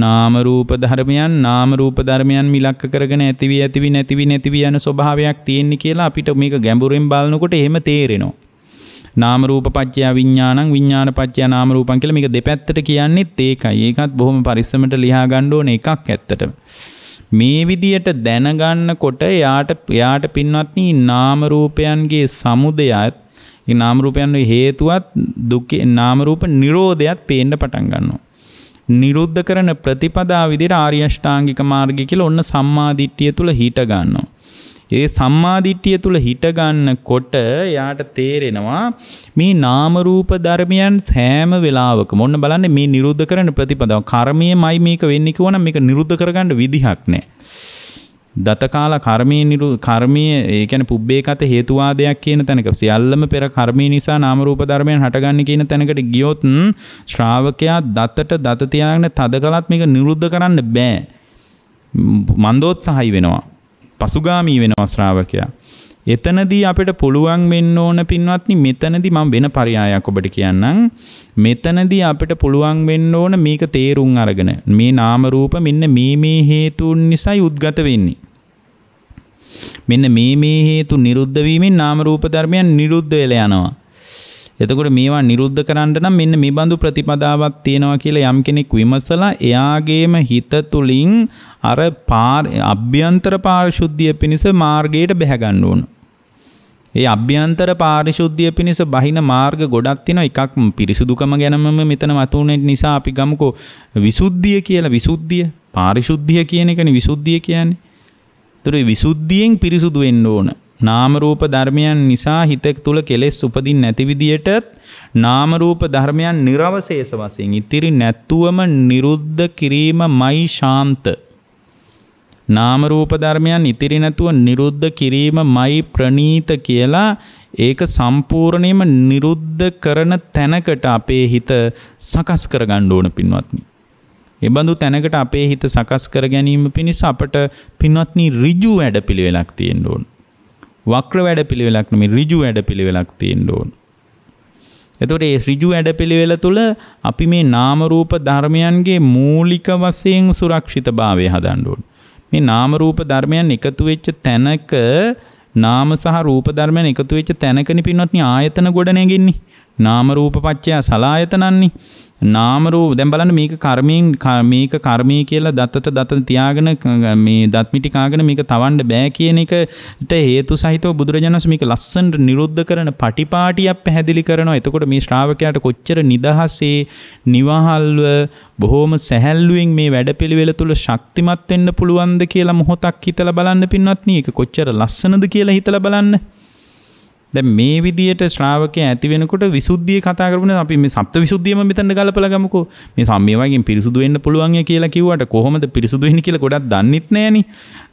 නාම රූප ධර්මයන් නාම රූප ධර්මයන් මිලක්ක කරගෙන ඇති වී ඇති වී නැති වී නැති වී යන ස්වභාවයක් තියෙන්නේ කියලා අපිට මේක ගැඹුරෙන් බලනකොට එහෙම තේරෙනවා නාම රූප පත්‍ය විඥානං විඥාන පත්‍ය නාම රූපං කියලා මේක දෙපැත්තට කියන්නේත් ඒකයි ඒකත් බොහොම පරිස්සමට ලියා ගන්න ඕනේ එකක් ඇත්තටම මේ විදියට දැනගන්නකොට එයාට එයාට පින්වත්නි නාම රූපයන්ගේ සමුදයත් ඒ නාම රූපයන්ගේ හේතුවත් දුකේ නාම රූප නිරෝධයත් පේන්න පටන් ගන්නවා. නිරුද්ධ කරන ප්‍රතිපදා විදිහට ආර්ය අෂ්ටාංගික මාර්ගය කියලා ඔන්න සම්මාදිට්ඨිය තුල හිට ගන්නවා. ඒ සම්මාදිට්ඨිය තුල හිටගන්න කොට යාට තේරෙනවා මේ නාම රූප ධර්මයන් සෑම වෙලාවකම ඔන්න බලන්න මේ නිරුද්ධ කරන ප්‍රතිපදාව කර්මයේමයි මේක වෙන්නේ කියවනම් මේක නිරුද්ධ කරගන්න විදිහක් නැහැ. දතකාල කර්මයේ නිරු කර්මයේ ඒ කියන්නේ පුබ්බේකත හේතුවාදයක් කියන තැනක සියල්ලම පෙර කර්මී නිසා නාම රූප ධර්මයන් හටගන්නේ කියන තැනකට ගියොත් ශ්‍රාවකයා දතට දත තියාගෙන තද කලත් මේක නිරුද්ධ කරන්න බෑ. මන්දෝත්සහයි වෙනවා. පසුගාමී වෙනවා ශ්‍රාවකයා. එතනදී අපිට පුළුවන් වෙන්න ඕන පින්වත්නි මෙතනදී මම වෙන පරයයක් ඔබට කියන්නම් මෙතනදී අපිට පුළුවන් වෙන්න ඕන මේක තේරුම් අරගෙන මේ නාම රූප මෙන්න මේ මේ හේතුන් නිසායි උද්ගත වෙන්නේ මෙන්න මේ මේ හේතු නිරුද්ධ වීමෙන් නාම රූප ධර්මයන් නිරුද්ධ වෙලා යනවා එතකොට මේවා නිරුද්ධ කරන්න නම් මෙන්න මේ බඳු ප්‍රතිපදාවක් තියෙනවා කියලා යම් කෙනෙක් විමසලා එයාගේම හිත තුලින් අර පාර අභ්‍යන්තර පාරිශුද්ධිය පිණිස මාර්ගයට බැහැගන්න ඕන. ඒ අභ්‍යන්තර පාරිශුද්ධිය පිණිස බහින මාර්ග ගොඩක් තියෙනවා. එකක් පිරිසුදුකම ගැනම මෙතන වතුනේ නිසා අපි ගමුකෝ විසුද්ධිය කියලා විසුද්ධිය පාරිශුද්ධිය කියන එකනේ විසුද්ධිය කියන්නේ. ඒතර විසුද්ධියෙන් පිරිසුදු වෙන්න ඕන. නාම රූප ධර්මයන් නිසා හිත තුළ කෙලෙස් උපදින් නැති විදියටත් නාම රූප ධර්මයන් නිර්වශේෂ වශයෙන් ඉතිරි නැත්තුවම නිරුද්ධ කිරීමයි ශාන්ත නාම රූප ධර්මයන් ඉතිරි නැතුව නිරුද්ධ කිරීමයි ප්‍රණීත කියලා ඒක සම්පූර්ණයෙන්ම නිරුද්ධ කරන තැනකට අපේ හිත සකස් කරගන්න ඕන පින්වත්නි. ඒ බඳු තැනකට අපේ හිත සකස් කර ගැනීම පිණිස අපට පින්වත්නි ඍජු වැඩපිළිවෙලක් තියෙන්න ඕන. වක්‍ර වැඩපිළිවෙලක් නෙමෙයි ඍජු වැඩපිළිවෙලක් තියෙන්න ඕන. එතකොට මේ ඍජු වැඩපිළිවෙල තුළ අපි මේ නාම රූප ධර්මයන්ගේ මූලික වශයෙන් සුරක්ෂිතභාවය හදන්න ඕනේ. මේ නාම රූප ධර්මයන් එකතු වෙච්ච තැනක නාම සහ රූප ධර්මයන් එකතු වෙච්ච තැනකනි පින්වත්නි ආයතන ගොඩ නැගින්නේ. නාම රූප පත්‍ය සලායතනන්නේ නාම රූප දැන් බලන්න මේක කර්මයෙන් මේක කර්මී කියලා දතට දත තියාගෙන මේ දත් මිටි කාගෙන මේක තවන්න බෑ කියන එකට හේතු සහිතව බුදුරජාණන් වහන්සේ මේක ලස්සනට නිරුද්ධ කරන පටිපාටියක් පැහැදිලි කරනවා. එතකොට මේ ශ්‍රාවකයාට කොච්චර නිදහසේ නිවහල්ව බොහෝම සැහැල්ලුවෙන් මේ වැඩපිළිවෙල තුළ ශක්තිමත් වෙන්න පුළුවන්ද කියලා මොහොතක් හිතලා බලන්න පින්වත්නි. ඒක කොච්චර ලස්සනද කියලා හිතලා බලන්න. දැ මේ විදියට ශ්‍රාවකය ඇති වෙනකොට විසුද්ධිය කතා කරන අපි මේ සප්ත විසුද්ධියම මෙතන්න ගලපලගමකෝ මේ සම්මේවාගේ පිරිසුදු වෙන්න පුළුවන් කියලා කිව්වට කොහොමද පිරිසුදු වෙන්නේ කියලා ගොඩක් දන්නෙත් නෑනේ.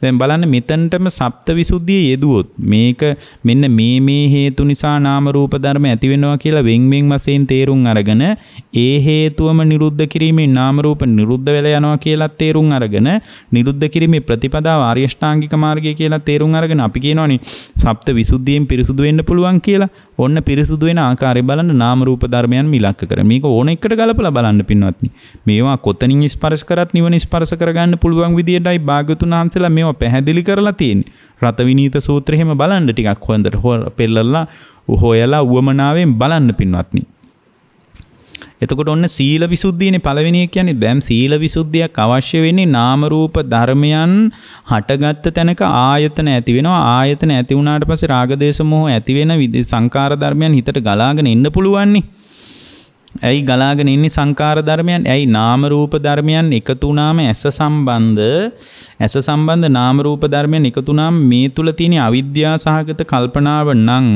දැන් බලන්න මෙතනටම සප්ත විසුද්ධිය යෙදුවොත් මේක මෙන්න මේ මේ හේතු නිසා නාම රූප ධර්ම ඇති වෙනවා කියලා වෙන් වෙන් වශයෙන් තේරුම් අරගෙන ඒ හේතුවම නිරුද්ධ කිරීමෙන් නාම රූප නිරුද්ධ වෙලා යනවා කියලා තේරුම් අරගෙන නිරුද්ධ කිරීමේ ප්‍රතිපදාව ආර්ය ශ්‍රාංගික මාර්ගය කියලා තේරුම් අරගෙන අපි කියනවනේ සප්ත විසුද්ධියෙන් පිරිසුදු වෙන්න පුළුවන් පුළුවන් කියලා ඔන්න පිරිසුදු වෙන ආකාරය බලන්න නාම රූප ධර්මයන් මිලක්ක කර. මේක ඕන එකට ගලපලා බලන්න පින්වත්නි. මේවා කොතනින් ස්පර්ශ කරත් නිවන ස්පර්ශ කරගන්න පුළුවන් විදියටයි භාග්‍යතුන් වහන්සේලා මේවා පැහැදිලි කරලා තියෙන්නේ. රත විනීත සූත්‍රය එහෙම බලන්න ටිකක් හොඳට පෙල්ලලා හොයලා උවමනාවෙන් බලන්න පින්වත්නි. එතකොට ඔන්න සීල විසුද්ධියනේ පළවෙනි එක කියන්නේ දැන් සීල විසුද්ධියක් අවශ්‍ය වෙන්නේ නාම රූප ධර්මයන් හටගත්ත තැනක ආයතන ඇති වෙනවා ආයතන ඇති වුණාට පස්සේ රාග දේශ මොහ ඇති වෙන සංකාර ධර්මයන් හිතට ගලාගෙන එන්න පුළුවන්නේ ඇයි ගලාගෙන ඉන්නේ සංකාර ධර්මයන් ඇයි නාම රූප ධර්මයන් එකතු වුණාම ඇස සම්බන්ධ ඇස සම්බන්ධ නාම රූප ධර්මයන් එකතු වුණාම මේ තුල තියෙන අවිද්‍යාව සහගත කල්පනාව නම්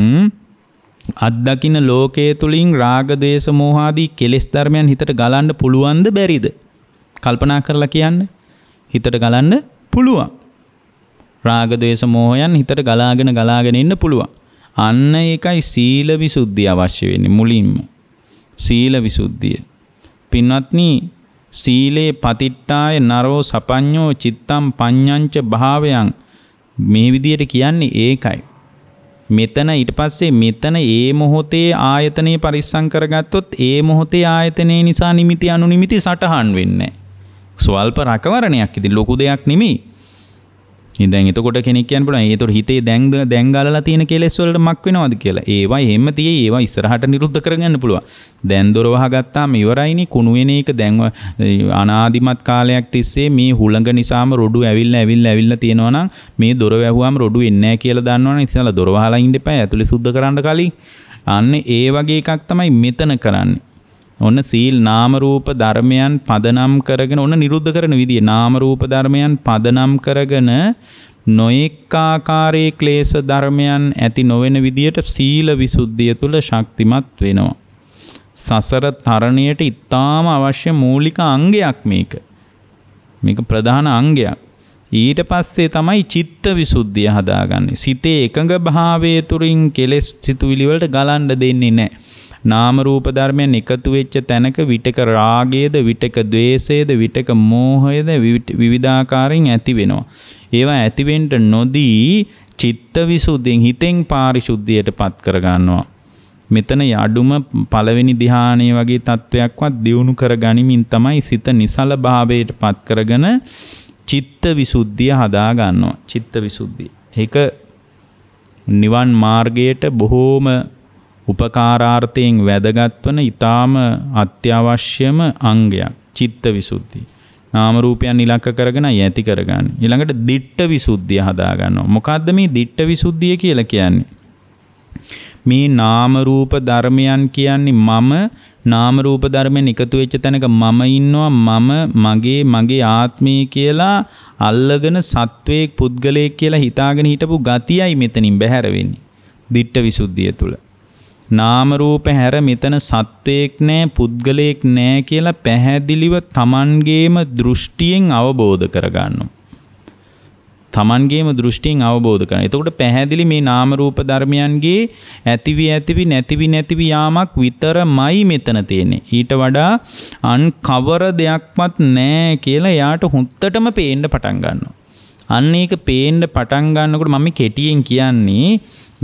අත්දකින්න ලෝකයේ තුලින් රාග ద్వේස මෝහාදී කෙලෙස් ධර්මයන් හිතට ගලන්න පුළුවන්ද බැරිද? කල්පනා කරලා කියන්න. හිතට ගලන්න පුළුවන්. රාග ద్వේස මෝහයන් හිතට ගලාගෙන ගලාගෙන ඉන්න පුළුවන්. අන්න ඒකයි සීල විසුද්ධිය අවශ්‍ය වෙන්නේ මුලින්ම. සීල විසුද්ධිය. පින්වත්නි සීලේ පතිට්ඨාය නරෝ සපඤ්ඤෝ චිත්තම් පඤ්ඤංච භාවයන් මේ විදියට කියන්නේ ඒකයි. මෙතන ඊට පස්සේ මෙතන ඒ මොහොතේ ආයතනය පරිස්සම් කරගත්තොත් ඒ මොහොතේ ආයතනය නිසා නිමිති අනුනිමිති සටහන් වෙන්නේ. ස්වල්ප රකවරණයක් ඉතින් ලොකු දෙයක් නෙමෙයි. ඉදන් එතකොට කෙනෙක්යන් පුළ ඒතුට හිතේ දැන්ද දැංගලලා තියෙන කෙලෙස්වලට මක් වෙනවාද කියලා ඒවා එහෙම තිය ඒවා ඉස්සරහට නිරුද්ධ කරගන්න පුළුව දැන් දොරවහගත්තාම ඉවරයිනි කුණුවෙන එක දැන්ව අනාදිමත් කාලයක් තිස්සේ මේ හුළඟ නිසාම රොඩු ඇවිල්ල ඇවිල් ඇවිල්ල තියෙනවනම් මේ දොර වැැහුවම් රොඩු එන්නෑ කියලා දන්නවන ඉසල දොරවාලා ඉන්ඩ පෑ ඇතුළි සුද්ධ කරන්න කලින් අන්න ඒ වගේ එකක් තමයි මෙතන කරන්නේ ඔන්න සීල් නාම රූප ධර්මයන් පදනම් කරගෙන ඔන්න නිරුද්ධ කරන විදිය නාම රූප ධර්මයන් පදනම් කරගෙන නොඑක් ආකාරයේ ක්ලේශ ධර්මයන් ඇති නොවන විදියට සීල විසුද්ධිය තුල ශක්තිමත් වෙනවා. සසර තරණයට ඊටාම අවශ්‍ය මූලික අංගයක් මේක. මේක ප්‍රධාන අංගයක්. ඊට පස්සේ තමයි චිත්ත විසුද්ධිය හදාගන්නේ. සිතේ එකඟ භාවයේ තුරින් කෙලෙස් සිතුවිලි වලට ගලන්න දෙන්නේ නැහැ. නාම රූප ධර්මයන් එකතු වෙච්ච තැනක විටක රාගයේද විටක ద్వේෂයේද විටක මෝහයේද විවිධාකාරයෙන් ඇති වෙනවා. ඒවා ඇතිවෙන්න නොදී චිත්තවිසුද්ධියෙන් හිතෙන් පාරිශුද්ධියටපත් කරගන්නවා. මෙතන යඩුම පළවෙනි ධ්‍යානයේ වගේ තත්වයක්වත් දියුණු කර ගනිමින් තමයි සිත නිසල භාවයට පත් කරගෙන චිත්ත විසුද්ධිය හදා ගන්නවා චිත්ත විසුද්ධිය. ඒක නිවන් මාර්ගයට බොහෝම උපකාරාර්ථයෙන් වැදගත් වන ඊටාම අත්‍යවශ්‍යම අංගයක් චිත්ත විසුද්ධිය. නාම රූපයන් ඉලක්ක කරගෙන යැති කරගන්න. ඊළඟට දිට්ඨ විසුද්ධිය හදා ගන්නවා. මොකද්ද මේ දිට්ඨ විසුද්ධිය කියලා කියන්නේ? මේ නාම රූප ධර්මයන් කියන්නේ මම නාම රූප ධර්මෙන් එකතු වෙච්ච තැනක මම ඉන්නවා මම මගේ මගේ ආත්මය කියලා අල්ලගෙන සත්වයේ පුද්ගලයෙක් කියලා හිතාගෙන හිටපු ගතියයි මෙතනින් බැහැර වෙන්නේ. දිට්ඨ විසුද්ධිය තුළ. නාම රූප හැර මෙතන සත්වයක් නෑ පුද්ගලයෙක් නෑ කියලා පැහැදිලිව Tamangeම දෘෂ්ටියෙන් අවබෝධ කරගන්නවා. Tamangeම දෘෂ්ටියෙන් අවබෝධ කරගන්න. එතකොට පැහැදිලි මේ නාම රූප ධර්මයන්ගේ ඇතිවි ඇතිවි නැතිවි නැතිවි යාමක් විතරමයි මෙතන තියෙන්නේ. ඊට වඩා අන් කවර දෙයක්වත් නෑ කියලා යාට හුත්තටම පේන්න පටන් ගන්නවා. අන්න ඒක පේන්න පටන් ගන්නකොට මම කෙටියෙන් කියන්නේ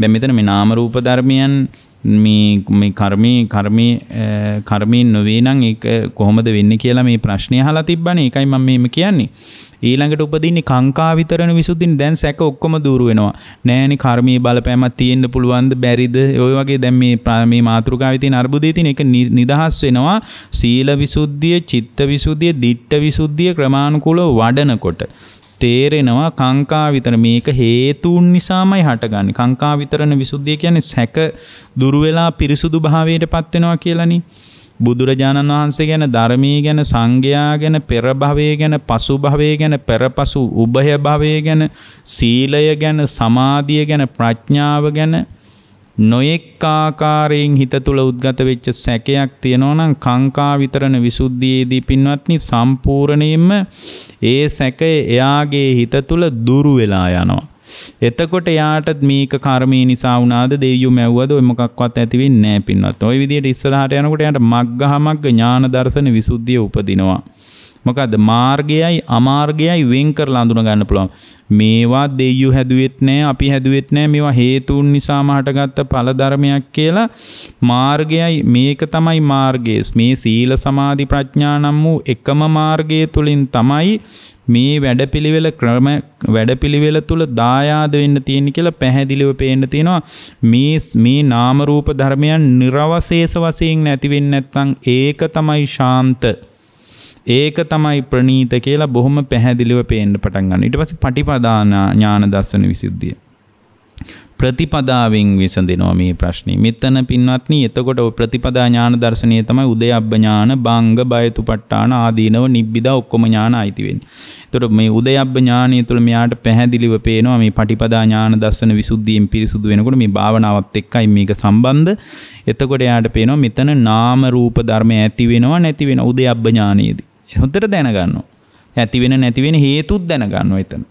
දැන් මෙතන මේ නාම රූප ධර්මයන් මේ කර්මී කර්මී කර්මීන් නොවේ නම් ඒක කොහොමද වෙන්නේ කියලා මේ ප්‍රශ්නය අහලා තිබ්බනේ. ඒකයි මම මේම කියන්නේ. ඊළඟට උපදින්නේ කාංකා විතරණ විසුද්ධින් දැන් සැක ඔක්කොම දුර වෙනවා. නෑනේ කර්මී බලපෑමක් තියෙන්න පුළුවන්ද බැරිද? ඔය වගේ දැන් මේ මේ මාතෘකාවේ තියෙන අර්බුදයේ තියෙන එක නිදහස් වෙනවා. සීල විසුද්ධිය, චිත්ත විසුද්ධිය, දිට්ඨ විසුද්ධිය ක්‍රමානුකූලව වඩනකොට. තේරෙනවා කාංකා විතර මේක හේතුන් නිසාමයි හටගන්නේ. කාංකා විතරන විසුද්ධිය කියන්නේ සැක දුර වෙලා පිරිසුදු භාවයටපත් වෙනවා කියලානේ. බුදුරජාණන් වහන්සේ ගැන ධර්මී ගැන සංඝයා ගැන පෙර භවය ගැන පසු භවය ගැන පෙරපසු උභය භවය ගැන සීලය ගැන සමාධිය ගැන ප්‍රඥාව ගැන නොයෙක් ආකාරයෙන් හිත තුළ උද්ගත වෙච්ච සැකයක් තියෙනවා නම් කාංකා විතරණ විසුද්ධියේදී පින්වත්නි සම්පූර්ණයෙන්ම ඒ සැකය එයාගේ හිත තුළ දුරු වෙලා යනවා. එතකොට යාට මේක කර්මය නිසා වුණාද දෙවියෝ මැව්වද ඔය මොකක්වත් ඇති වෙන්නේ නැහැ පින්වත්. ওই විදිහට ඉස්සරහට යනකොට යාට මග්ගහමග්ග ඥාන දර්ශන විසුද්ධිය උපදිනවා. මොකද මාර්ගයයි අමාර්ගයයි වෙන් කරලා අඳුන ගන්න පුළුවන්. මේවා දෙයියු හැදුවෙත් නෑ අපි හැදුවෙත් නෑ මේවා හේතුන් නිසාම හටගත්ත ඵල ධර්මයක් කියලා මාර්ගයයි මේක තමයි මාර්ගය. මේ සීල සමාධි ප්‍රඥා නම් වූ එකම මාර්ගය තුලින් තමයි මේ වැඩපිළිවෙල ක්‍රම වැඩපිළිවෙල තුල දායාද වෙන්න තියෙන කියලා පැහැදිලිව පේන්න තියෙනවා මේ මේ නාම රූප ධර්මයන් නිර්වශේෂ වශයෙන් නැති වෙන්නේ නැත්නම් ඒක තමයි ශාන්ත ඒක තමයි ප්‍රනීත කියලා බොහොම පැහැදිලිව පේන්න පටන් ගන්න. ඊට පස්සේ පටිපදාන ඥාන දර්ශන විසුද්ධිය. ප්‍රතිපදාවෙන් විසඳෙනවා මේ ප්‍රශ්නේ. මෙතන පින්වත්නි, එතකොට ප්‍රතිපදා ඥාන දර්ශනය තමයි උදයබ්බ ඥාන, භංග, බයතුපට්ඨාන ආදීනව නිබ්බිදා ඔක්කොම ඥාන අයිති වෙන්නේ. එතකොට මේ උදයබ්බ ඥානය තුළ මෙයාට පැහැදිලිව පේනවා මේ පටිපදා ඥාන දර්ශන විසුද්ධියෙන් පිරිසුදු වෙනකොට මේ භාවනාවත් එක්කයි මේක සම්බන්ධ. එතකොට එයාට පේනවා මෙතන නාම රූප ධර්ම ඇති වෙනවා නැති වෙනවා උදයබ්බ ඥානයේදී. හොඳට දැනගන්නවා. ඇති වෙන නැති වෙන හේතුත් දැනගන්නවා එතන.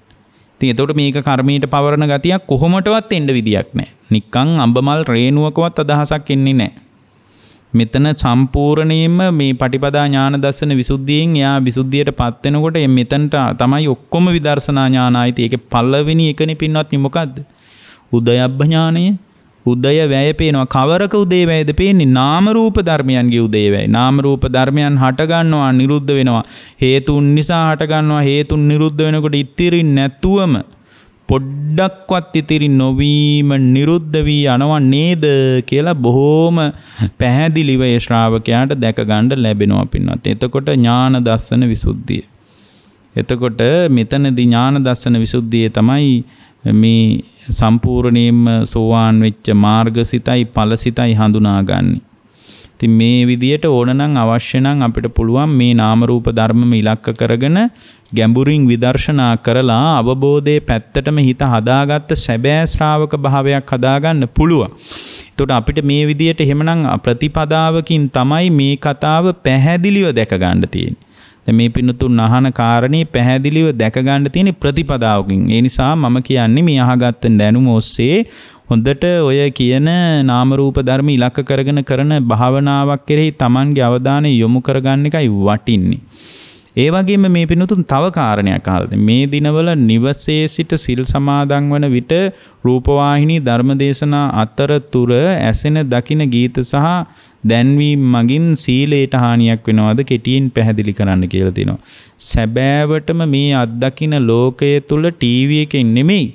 ඉතින් එතකොට මේක කර්මීට පවරන ගතියක් කොහොමටවත් එන්න විදියක් නැහැ. නිකන් අඹමල් රේණුවකවත් අදහසක් එන්නේ නැහැ. මෙතන සම්පූර්ණයෙන්ම මේ පටිපදා ඥාන දර්ශන විසුද්ධියෙන් එයා විසුද්ධියට පත් වෙනකොට මෙතනට තමයි ඔක්කොම විදර්ශනා ඥානයි. ඒකේ පළවෙනි එකනේ පින්වත් මොකද්ද? උදයබ්බ ඥානය උදය වැය පේනවා කවරක උදේවැයද පේන්නේ නාම රූප ධර්මයන්ගේ උදේවැයි නාම රූප ධර්මයන් හටගන්නවා නිරුද්ධ වෙනවා හේතුන් නිසා හටගන්නවා හේතුන් නිරුද්ධ වෙනකොට ඉතිරි නැතුවම පොඩ්ඩක්වත් ඉතිරි නොවීම නිරුද්ධ වී යනවා නේද කියලා බොහෝම පැහැදිලිව ඒ ශ්‍රාවකයාට දැක ගන්න ලැබෙනවා පින්වත්. එතකොට ඥාන දර්ශන විසුද්ධිය. එතකොට මෙතනදී ඥාන දර්ශන විසුද්ධියේ තමයි මේ සම්පූර්ණයෙන්ම සෝවාන් වෙච්ච මාර්ගසිතයි ඵලසිතයි හඳුනාගන්නේ. ඉතින් මේ විදියට ඕනනම් අවශ්‍ය නම් අපිට පුළුවන් මේ නාම රූප ධර්මම ඉලක්ක කරගෙන ගැඹුරින් විදර්ශනා කරලා අවබෝධයේ පැත්තටම හිත හදාගත්ත සැබෑ ශ්‍රාවක භාවයක් හදාගන්න පුළුවන්. එතකොට අපිට මේ විදියට එහෙමනම් ප්‍රතිපදාවකින් තමයි මේ කතාව පැහැදිලිව දැක ගන්න තියෙන්නේ. මේ පිනතුන් අහන කාරණේ පැහැදිලිව දැක ගන්න තියෙන ප්‍රතිපදාවකින්. ඒ නිසා මම කියන්නේ මේ අහගත්ත දැනුම ඔස්සේ හොඳට ඔය කියන නාම රූප ධර්ම ඉලක්ක කරගෙන කරන භාවනාවක් කෙරෙහි Tamanගේ අවධානය යොමු කරගන්න එකයි වටින්නේ. ඒ වගේම මේ පිනතුන් තව කාරණයක් අහලා මේ දිනවල නිවසේ සිට සිල් සමාදන් වන විට රූපවාහිනී ධර්මදේශනා අතරතුර ඇසෙන දකින ගීත සහ දැන්වීම මගින් සීලයට හානියක් වෙනවද කෙටියෙන් පැහැදිලි කරන්න කියලා තිනවා. සැබෑවටම මේ අත්දකින ලෝකය තුල ටීවී එකෙන් නෙමෙයි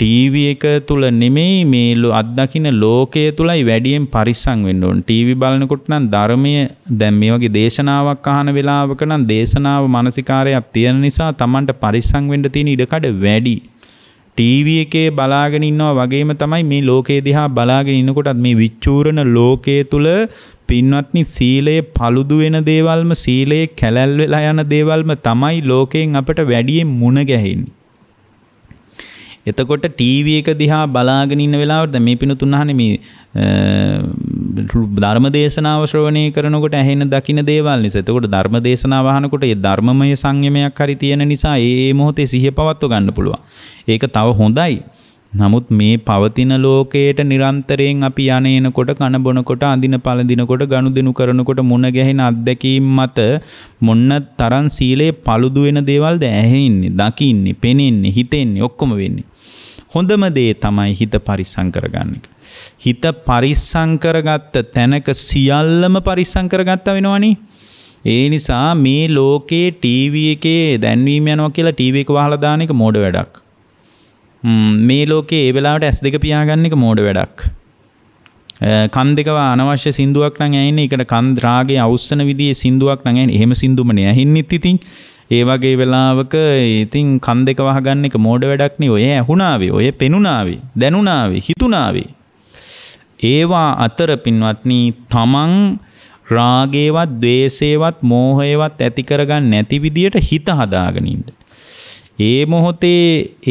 ටීවී එක තුල නෙමෙයි මේ අත්දකින්න ලෝකය තුලයි වැඩියෙන් පරිස්සම් වෙන්න ඕන. ටීවී බලනකොට නම් ධර්මය දැන් මේ වගේ දේශනාවක් අහන වෙලාවක නම් දේශනාව මානසිකාරයක් තියෙන නිසා Tamanට පරිස්සම් වෙන්න තියෙන ඉඩකඩ වැඩි. ටීවී එකේ බලාගෙන ඉන්නවා වගේම තමයි මේ ලෝකයේ දිහා බලාගෙන ඉන්නකොටත් මේ විචූරණ ලෝකයේ තුල පින්වත්නි සීලයේ paludu වෙන දේවල්ම සීලයේ කැලැල් වෙලා යන දේවල්ම තමයි ලෝකයෙන් අපට වැඩියෙන් මුණ ගැහෙන්නේ. එතකොට ටීව එක දිහා බලාගෙන ඉන්න වෙලාවට මේ පිණුතුන්හන මේ ධර්ම දේශනාව ශ්‍රවණය කරනකොට ඇහෙන දකින දේවල් නිසා එතකොට ධර්ම දේශනාව අහනකොට ඒ ධර්මමය සංයමයක් හරි තියෙන නිසා ඒ මොහොතේ සිහිය පවත්ව ගන්න පුළුවන්. ඒක තව හොඳයි. නමුත් මේ පවතින ලෝකයට නිරන්තරයෙන් අපි යනේනකොට කන බොනකොට අඳින පළඳිනකොට ගනුදෙනු කරනකොට මුණ ගැහෙන අත්දැකීම් මත මොන්න තරම් සීලේ paludu වෙන දේවල්ද ඇහෙන්නේ, දකින්නේ, පෙනෙන්නේ, හිතෙන්නේ ඔක්කොම වෙන්නේ. හොඳම දේ තමයි හිත පරිස්සං කරගන්න එක. හිත පරිස්සං කරගත්ත තැනක සියල්ලම පරිස්සං කරගත්තා වෙනවනේ. ඒ නිසා මේ ලෝකේ ටීවී එකේ දැන්වීම යනවා කියලා ටීවී එක වහලා දාන එක මෝඩ වැඩක්. මේ ලෝකේ ඒ වෙලාවට ඇස් දෙක පියාගන්න එක මෝඩ වැඩක්. කන් දෙකවා අනවශ්‍ය සිින්දුවක් නං ඇයින්න එකට කන්ද්‍රාගේ අවස්සන විදිේ සිින්දුවක් නඟ එහෙම සිින්දුමන ඇහින්නිත් ඉතින් ඒ වගේ වෙලාවක ඉතින් කන් දෙක වහගන්න එක මෝඩ වැඩක්නේ ඔය ඇහුණාවේ ඔය පෙනුනාවේ දැනුණාවේ හිතුණාවේ ඒවා අතර පින්වත්නි තමන් රාගේවත් ද්වේෂේවත් මෝහයේවත් ඇති කරගන්න නැති විදියට හිත හදාගෙන ඉන්න. ඒ මොහොතේ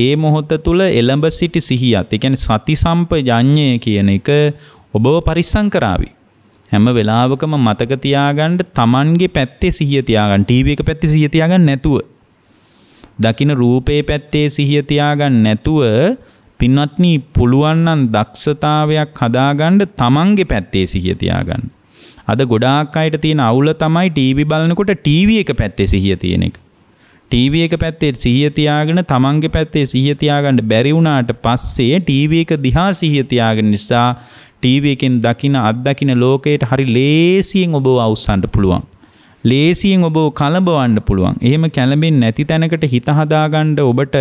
ඒ මොහොත තුල එළඹ සිටි සිහියත්, ඒ කියන්නේ සති සම්පජඤ්ඤය කියන එක ඔබව පරිස්සම් කරાવી. හැම වෙලාවකම මතක තියාගන්න තමන්ගේ පැත්තේ සිහිය තියාගන්න ටීවී එක පැත්තේ සිහිය තියාගන්න නැතුව දකින්න රූපේ පැත්තේ සිහිය තියාගන්න නැතුව පින්වත්නි පුළුවන් නම් දක්ෂතාවයක් හදාගන්න තමන්ගේ පැත්තේ සිහිය තියාගන්න අද ගොඩාක් අයට තියෙන අවුල තමයි ටීවී බලනකොට ටීවී එක පැත්තේ සිහිය තියෙන එක ටීවී එක පැත්තේ සිහිය තියාගෙන තමන්ගේ පැත්තේ සිහිය තියාගන්න බැරි වුණාට පස්සේ ටීවී එක දිහා සිහිය තියාගෙන නිසා ටීවී එකෙන් දකින අත්දකින ලෝකයට හරි ලේසියෙන් ඔබව අවස්සන්න පුළුවන්. ලේසියෙන් ඔබව කලබවන්න පුළුවන්. එහෙම කැළඹෙන්නේ නැති තැනකට හිත හදාගන්න ඔබට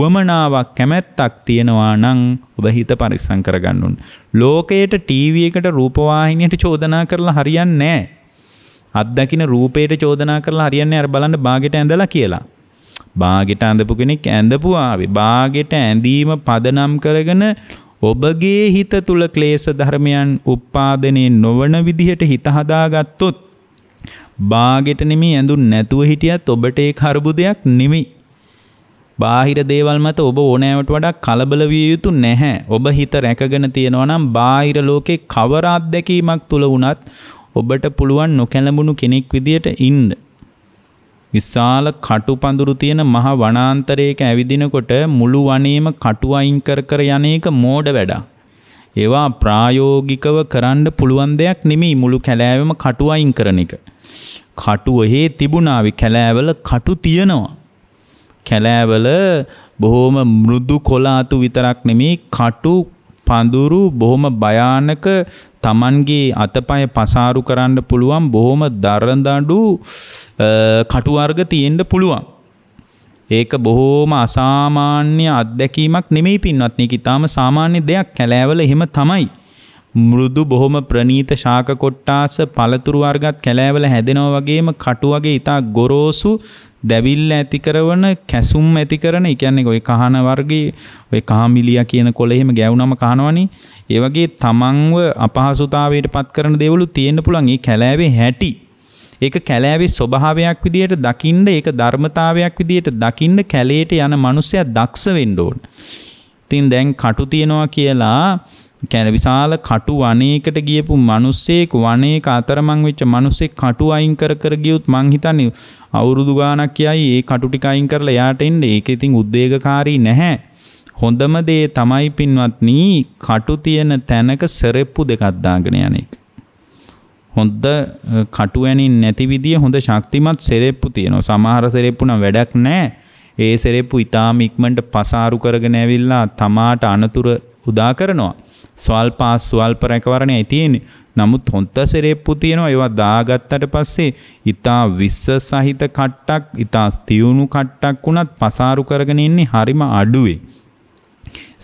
උවමනාවක් කැමැත්තක් තියෙනවා නම් ඔබ හිත පරිස්සම් කරගන්න ඕනේ. ලෝකයට ටීවී එකට රූපවාහිනියට චෝදනා කරලා හරියන්නේ නැහැ. අත්දකින රූපයට චෝදනා කරලා හරියන්නේ අර බලන්න බාගෙට ඇඳලා කියලා. බාගෙට ඇඳපු කෙනෙක් ඇඳපු ආවේ. බාගෙට ඇඳීම පදනම් කරගෙන ඔබගේ හිත තුල ක්ලේශ ධර්මයන් උප්පාදනේ නොවන විදිහට හිත හදාගත්තොත් බාගෙට නෙමෙයි ඇඳුන් නැතුව හිටියත් ඔබට ඒ කරබුදයක් නෙමෙයි. බාහිර දේවල් මත ඔබ ඕනෑමට වඩා කලබල විය යුතු නැහැ. ඔබ හිත රැකගෙන තියෙනවා නම් බාහිර ලෝකේ කවර අත්දැකීමක් තුල වුණත් ඔබට පුළුවන් නොකැලඹුණු කෙනෙක් විදියට ඉන්න. විශාල කටුපඳුරු තියෙන මහ වනාන්තරයක ඇවිදිනකොට මුළු වනේම කටු අයින් කර කර යන එක මෝඩ වැඩක්. ඒවා ප්‍රායෝගිකව කරන්න පුළුවන් දෙයක් නෙමෙයි මුළු කැලෑවෙම කටු අයින් කරන එක. කටු ඔහේ තිබුණාවි කැලෑවල කටු තියෙනවා. කැලෑවල බොහොම මෘදු කොළ අතු විතරක් නෙමෙයි කටු පඳුරු බොහොම භයානක තමන්ගේ අතපය පසාරු කරන්න පුළුවන් බොහොම දරදඩු කටුවර්ග තියෙන්ට පුළුවන්. ඒක බොහෝම අසාමාන්‍ය අත්දැකීමක් නෙමෙයි පින්වත්නය ඉතාම සාමාන්‍ය දෙයක් කැලෑවල එහෙම තමයි. මුරුදු බොහොම ප්‍රනීත ශාක කොට්ටාස පළතුරු වර්ගත් කැලෑවල හැදෙනව වගේම කටු වගේ ඉතා ගොරෝසු දැවිල්ල ඇති කරන කැසුම් ඇති කරන කියන්නේ ඔය කහන වර්ගයේ ඔය කහමිලියා කියන කොළ එහෙම ගැවුනම කහනවනේ ඒ වගේ තමන්ව අපහසුතාවයට පත් කරන දේවලු තියෙන්න පුළුවන් ඒ කැලෑවේ හැටි ඒක කැලෑවේ ස්වභාවයක් විදියට දකින්න ඒක ධර්මතාවයක් විදියට දකින්න කැලේට යන මිනිස්සයා දක්ෂ වෙන්න ඕන. ඉතින් දැන් කටු තියනවා කියලා කැන විශාල කටු වනයකට ගියපු මිනිස්සෙක් වනයක අතරමං වෙච්ච මිනිස්සෙක් කටු අයින් කර කර ගියොත් මං හිතන්නේ අවුරුදු ගාණක් යයි ඒ කටු ටික අයින් කරලා යාට එන්න ඒක ඉතින් උද්වේගකාරී නැහැ හොඳම දේ තමයි පින්වත්නි කටු තියෙන තැනක සරෙප්පු දෙකක් දාගෙන යන්නේ හොඳ කටු ඇනින් නැති විදිය හොඳ ශක්තිමත් සරෙප්පු තියෙනවා සමහර සරෙප්පු නම් වැඩක් නැහැ ඒ සරෙප්පු ඉතාම ඉක්මනට පසාරු කරගෙන ඇවිල්ලා තමාට අනතුරු උදා කරනවා. ස්වල්පාස් ස්වල්ප රැකවරණයයි තියෙන්නේ. නමුත් හොන්ත සෙරෙප්පු තියෙනවා. ඒවා දාගත්තට පස්සේ ඊතා විස්ස සහිත කට්ටක්, ඊතා තියුණු කට්ටක් උනත් පසාරු කරගෙන ඉන්නේ හරිම අඩුවේ.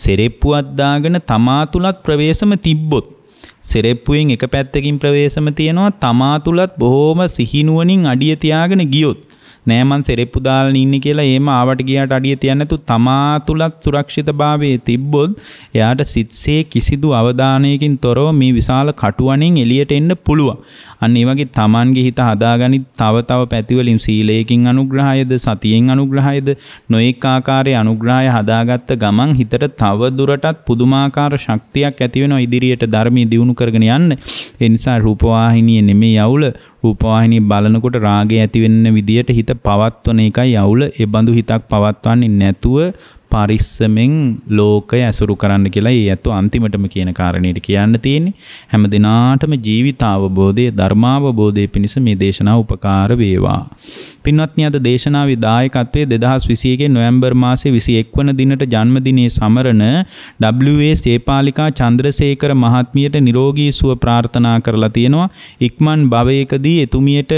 සෙරෙප්පුවක් දාගෙන තමා තුලත් ප්‍රවේශම තිබ්බොත් සෙරෙප්පුවෙන් එක පැත්තකින් ප්‍රවේශම තියෙනවා තමා තුලත් බොහොම සිහිනුවණින් අඩිය තියාගෙන ගියොත් නෑ මං සෙරෙප්පු දාලා ඉන්නේ කියලා එහෙම ආවට ගියාට අඩිය තියන්නේ නැතු තමා තුලත් සුරක්ෂිතභාවයේ තිබ්බොත් එයාට සිත්සේ කිසිදු අවධානයකින් තොරව මේ විශාල කටුවණෙන් එළියට එන්න පුළුවන්. අන්න ඒ වගේ Tamanගේ හිත හදාගනිත් තව තව පැතිවලින් සීලයකින් අනුග්‍රහයද සතියෙන් අනුග්‍රහයද නොඑක ආකාරයේ අනුග්‍රහය හදාගත්ත ගමන් හිතට තව දුරටත් පුදුමාකාර ශක්තියක් ඇති වෙනවා ඉදිරියට ධර්මී දියුණු කරගෙන යන්න. ඒ නිසා රූපවාහිනියේ නෙමෙයි අවුල රූපවාහිනිය බලනකොට රාගය ඇති වෙන්න විදියට හිත පවත්වන එකයි අවුල. ඒ බඳු හිතක් පවත්වන්නේ නැතුව පරිස්සමෙන් ලෝකය ඇසුරු කරන්න කියලා ඒ ඇත්තු අන්තිමටම කියන කාරණයට කියන්න තියෙන්නේ හැම දිනාටම ජීවිතාවබෝධය ධර්මාවබෝධය පිණිස මේ දේශනා උපකාර වේවා. පින්වත්නි අද දේශනාවේ දායකත්වයේ 2021 නොවැම්බර් මාසේ 21 වන දිනට ජන්මදිනයේ සමරන WA සේපාලිකා චන්ද්‍රසේකර මහත්මියට නිරෝගී සුව ප්‍රාර්ථනා කරලා තියෙනවා. ඉක්මන් භවයකදී එතුමියට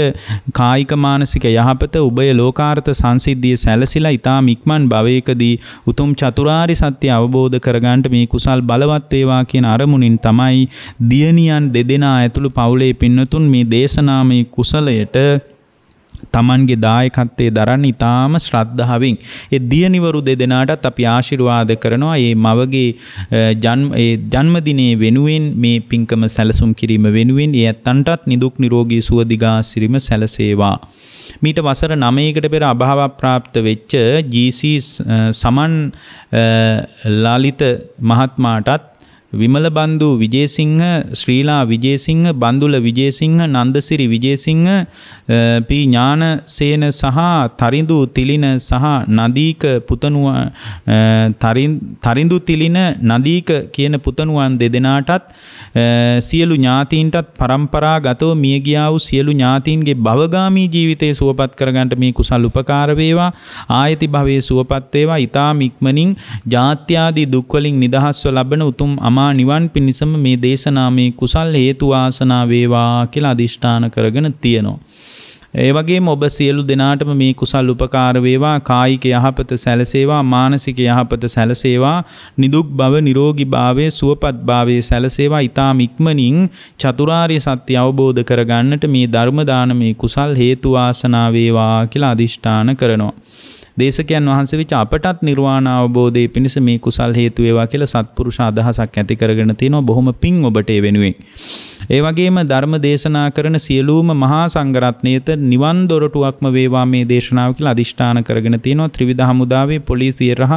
කායික මානසික යහපත උභය ලෝකාර්ථ සංසිද්ධිය සැලසිලා ඊටාම ඉක්මන් භවයකදී උතුම් චතුරාරි සත්‍ය අවබෝධ කරගන්නට මේ කුසල් බලවත් වේවා කියන අරමුණින් තමයි දියණියන් දෙදෙනා ඇතුළු පවුලේ පින්නතුන් මේ දේශනාමය කුසලයට තමන්ගේ දායකත්තේ දරන්න ඉතාම ශ්‍රද්ධාවෙන් ඒ දියනිවරු දෙදෙනාටත් අපි ආශිර්වාද කරනවා මේ මවගේ ජන්මදිනේ වෙනුවෙන් මේ පින්කම සැලසුම් කිරීම වෙනුවෙන් ඒ ඇත්තන්ටත් නිදුක් නිරෝගී සුව දිගා සිරීම සැලසේවා මීට වසර 9කට පෙර අභාව ප්‍රාප්ත වෙච්ච GC සමන් ලාලිත මහත්මාටත් විමල බන්දු විජේසිංහ ශ්‍රීලා විජේසිංහ බන්දුල විජේසිංහ නන්දසිරි විජේසිංහ පී ඥානසේන සහ තරිඳු තිලින සහ නදීක පුතණුව තරිඳු තිලින නදීක කියන පුතණුවන් දෙදෙනාටත් සියලු ඥාතීන්ටත් પરම්පරාගතව මිය ගියා වූ සියලු ඥාතීන්ගේ භවගාමී ජීවිතේ සුවපත් කරගන්නට මේ කුසල් උපකාර වේවා ආයති භවයේ සුවපත් වේවා ඊ타ම ඉක්මනින් ජාත්‍යාදී දුක් වලින් නිදහස්ව ලබන උතුම් අමා මා නිවන් පිණිසම මේ දේශනාමේ කුසල් හේතු ආසනා වේවා කියලා අදිෂ්ඨාන කරගෙන තියෙනවා. ඒ වගේම ඔබ සියලු දෙනාටම මේ කුසල් උපකාර වේවා කායික යහපත සැලසේවා මානසික යහපත සැලසේවා නිදුක් බව නිරෝගී භාවයේ සුවපත් භාවයේ සැලසේවා ඊ타ම ඉක්මනින් චතුරාර්ය සත්‍ය අවබෝධ කරගන්නට මේ ධර්ම දානමේ කුසල් හේතු ආසනා වේවා කියලා අදිෂ්ඨාන කරනවා දේශකයන් වහන්සේ විච අපටත් නිර්වාණ අවබෝධයේ පිණිස මේ කුසල් හේතු වේවා කියලා සත්පුරුෂ අදහසක් ඇති කරගෙන තිනවා බොහොම පිං ඔබට ඒ වෙනුවෙන්. ඒ වගේම ධර්ම දේශනා කරන සියලුම මහා සංඝරත්නයේත නිවන් දොරටුවක්ම වේවා මේ දේශනාව කියලා අදිෂ්ඨාන කරගෙන තිනවා ත්‍රිවිධ හමුදාවේ පොලිසිය රහ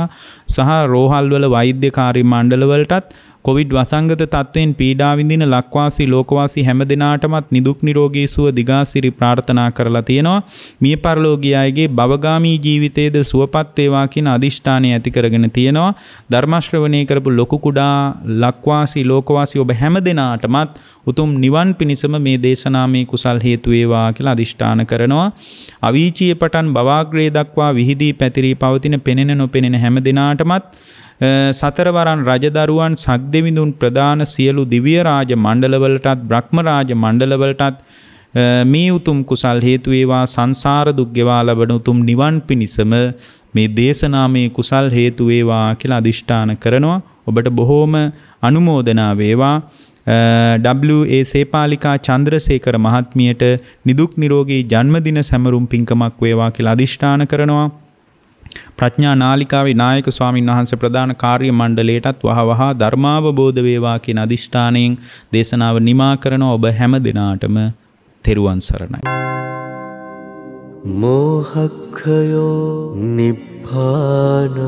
සහ රෝහල්වල වෛද්‍ය කාර්ය මණ්ඩලවලටත් කොවිඩ් වසංගත තත්ත්වයෙන් පීඩා විඳින ලක්වාසී ලෝකවාසී හැම දිනාටමත් නිදුක් නිරෝගී සුව දිගාසිරි ප්‍රාර්ථනා කරලා තියෙනවා. මිය පරලෝකී අයගේ භවගාමී ජීවිතයේද සුවපත් වේවා කියන අදිෂ්ඨානය ඇති කරගෙන තියෙනවා. ධර්ම ශ්‍රවණය කරපු ලොකු කුඩා ලක්වාසී ලෝකවාසී ඔබ හැම දිනාටමත් උතුම් නිවන් පිණසම මේ දේශනාමේ කුසල් හේතු වේවා කියලා අදිෂ්ඨාන කරනවා. අවීචිය පටන් බවාග්‍රේ දක්වා විහිදී පැතිරී පවතින පෙනෙන නොපෙනෙන හැම දිනාටමත් සතරවරන් රජදරුවන් සක්දෙවිඳුන් ප්‍රධාන සියලු දිව්‍යරාජ මණ්ඩලවලටත් බ්‍රහ්මරාජ මණ්ඩලවලටත් මේ උතුම් කුසල් හේතු වේවා සංසාර දුක් ගෙවා ලබන උතුම් නිවන් පිණිසම මේ දේශනාමේ කුසල් හේතු වේවා කියලා අදිෂ්ඨාන කරනවා ඔබට බොහෝම අනුමෝදනා වේවා WA සේපාලිකා චන්ද්‍රසේකර මහත්මියට නිදුක් නිරෝගී ජන්මදින සැමරුම් පින්කමක් වේවා කියලා අදිෂ්ඨාන කරනවා ප්‍රඥා නාලිකාවේ නායක ස්වාමින් වහන්සේ ප්‍රධාන කාර්ය මණ්ඩලයටත් වහවහා ධර්මාවබෝධ වේවා කියන අදිෂ්ඨානයෙන් දේශනාව නිමා කරන ඔබ හැම දිනාටම තෙරුවන් සරණයි. මෝහක්ඛයෝ නිබ්බානං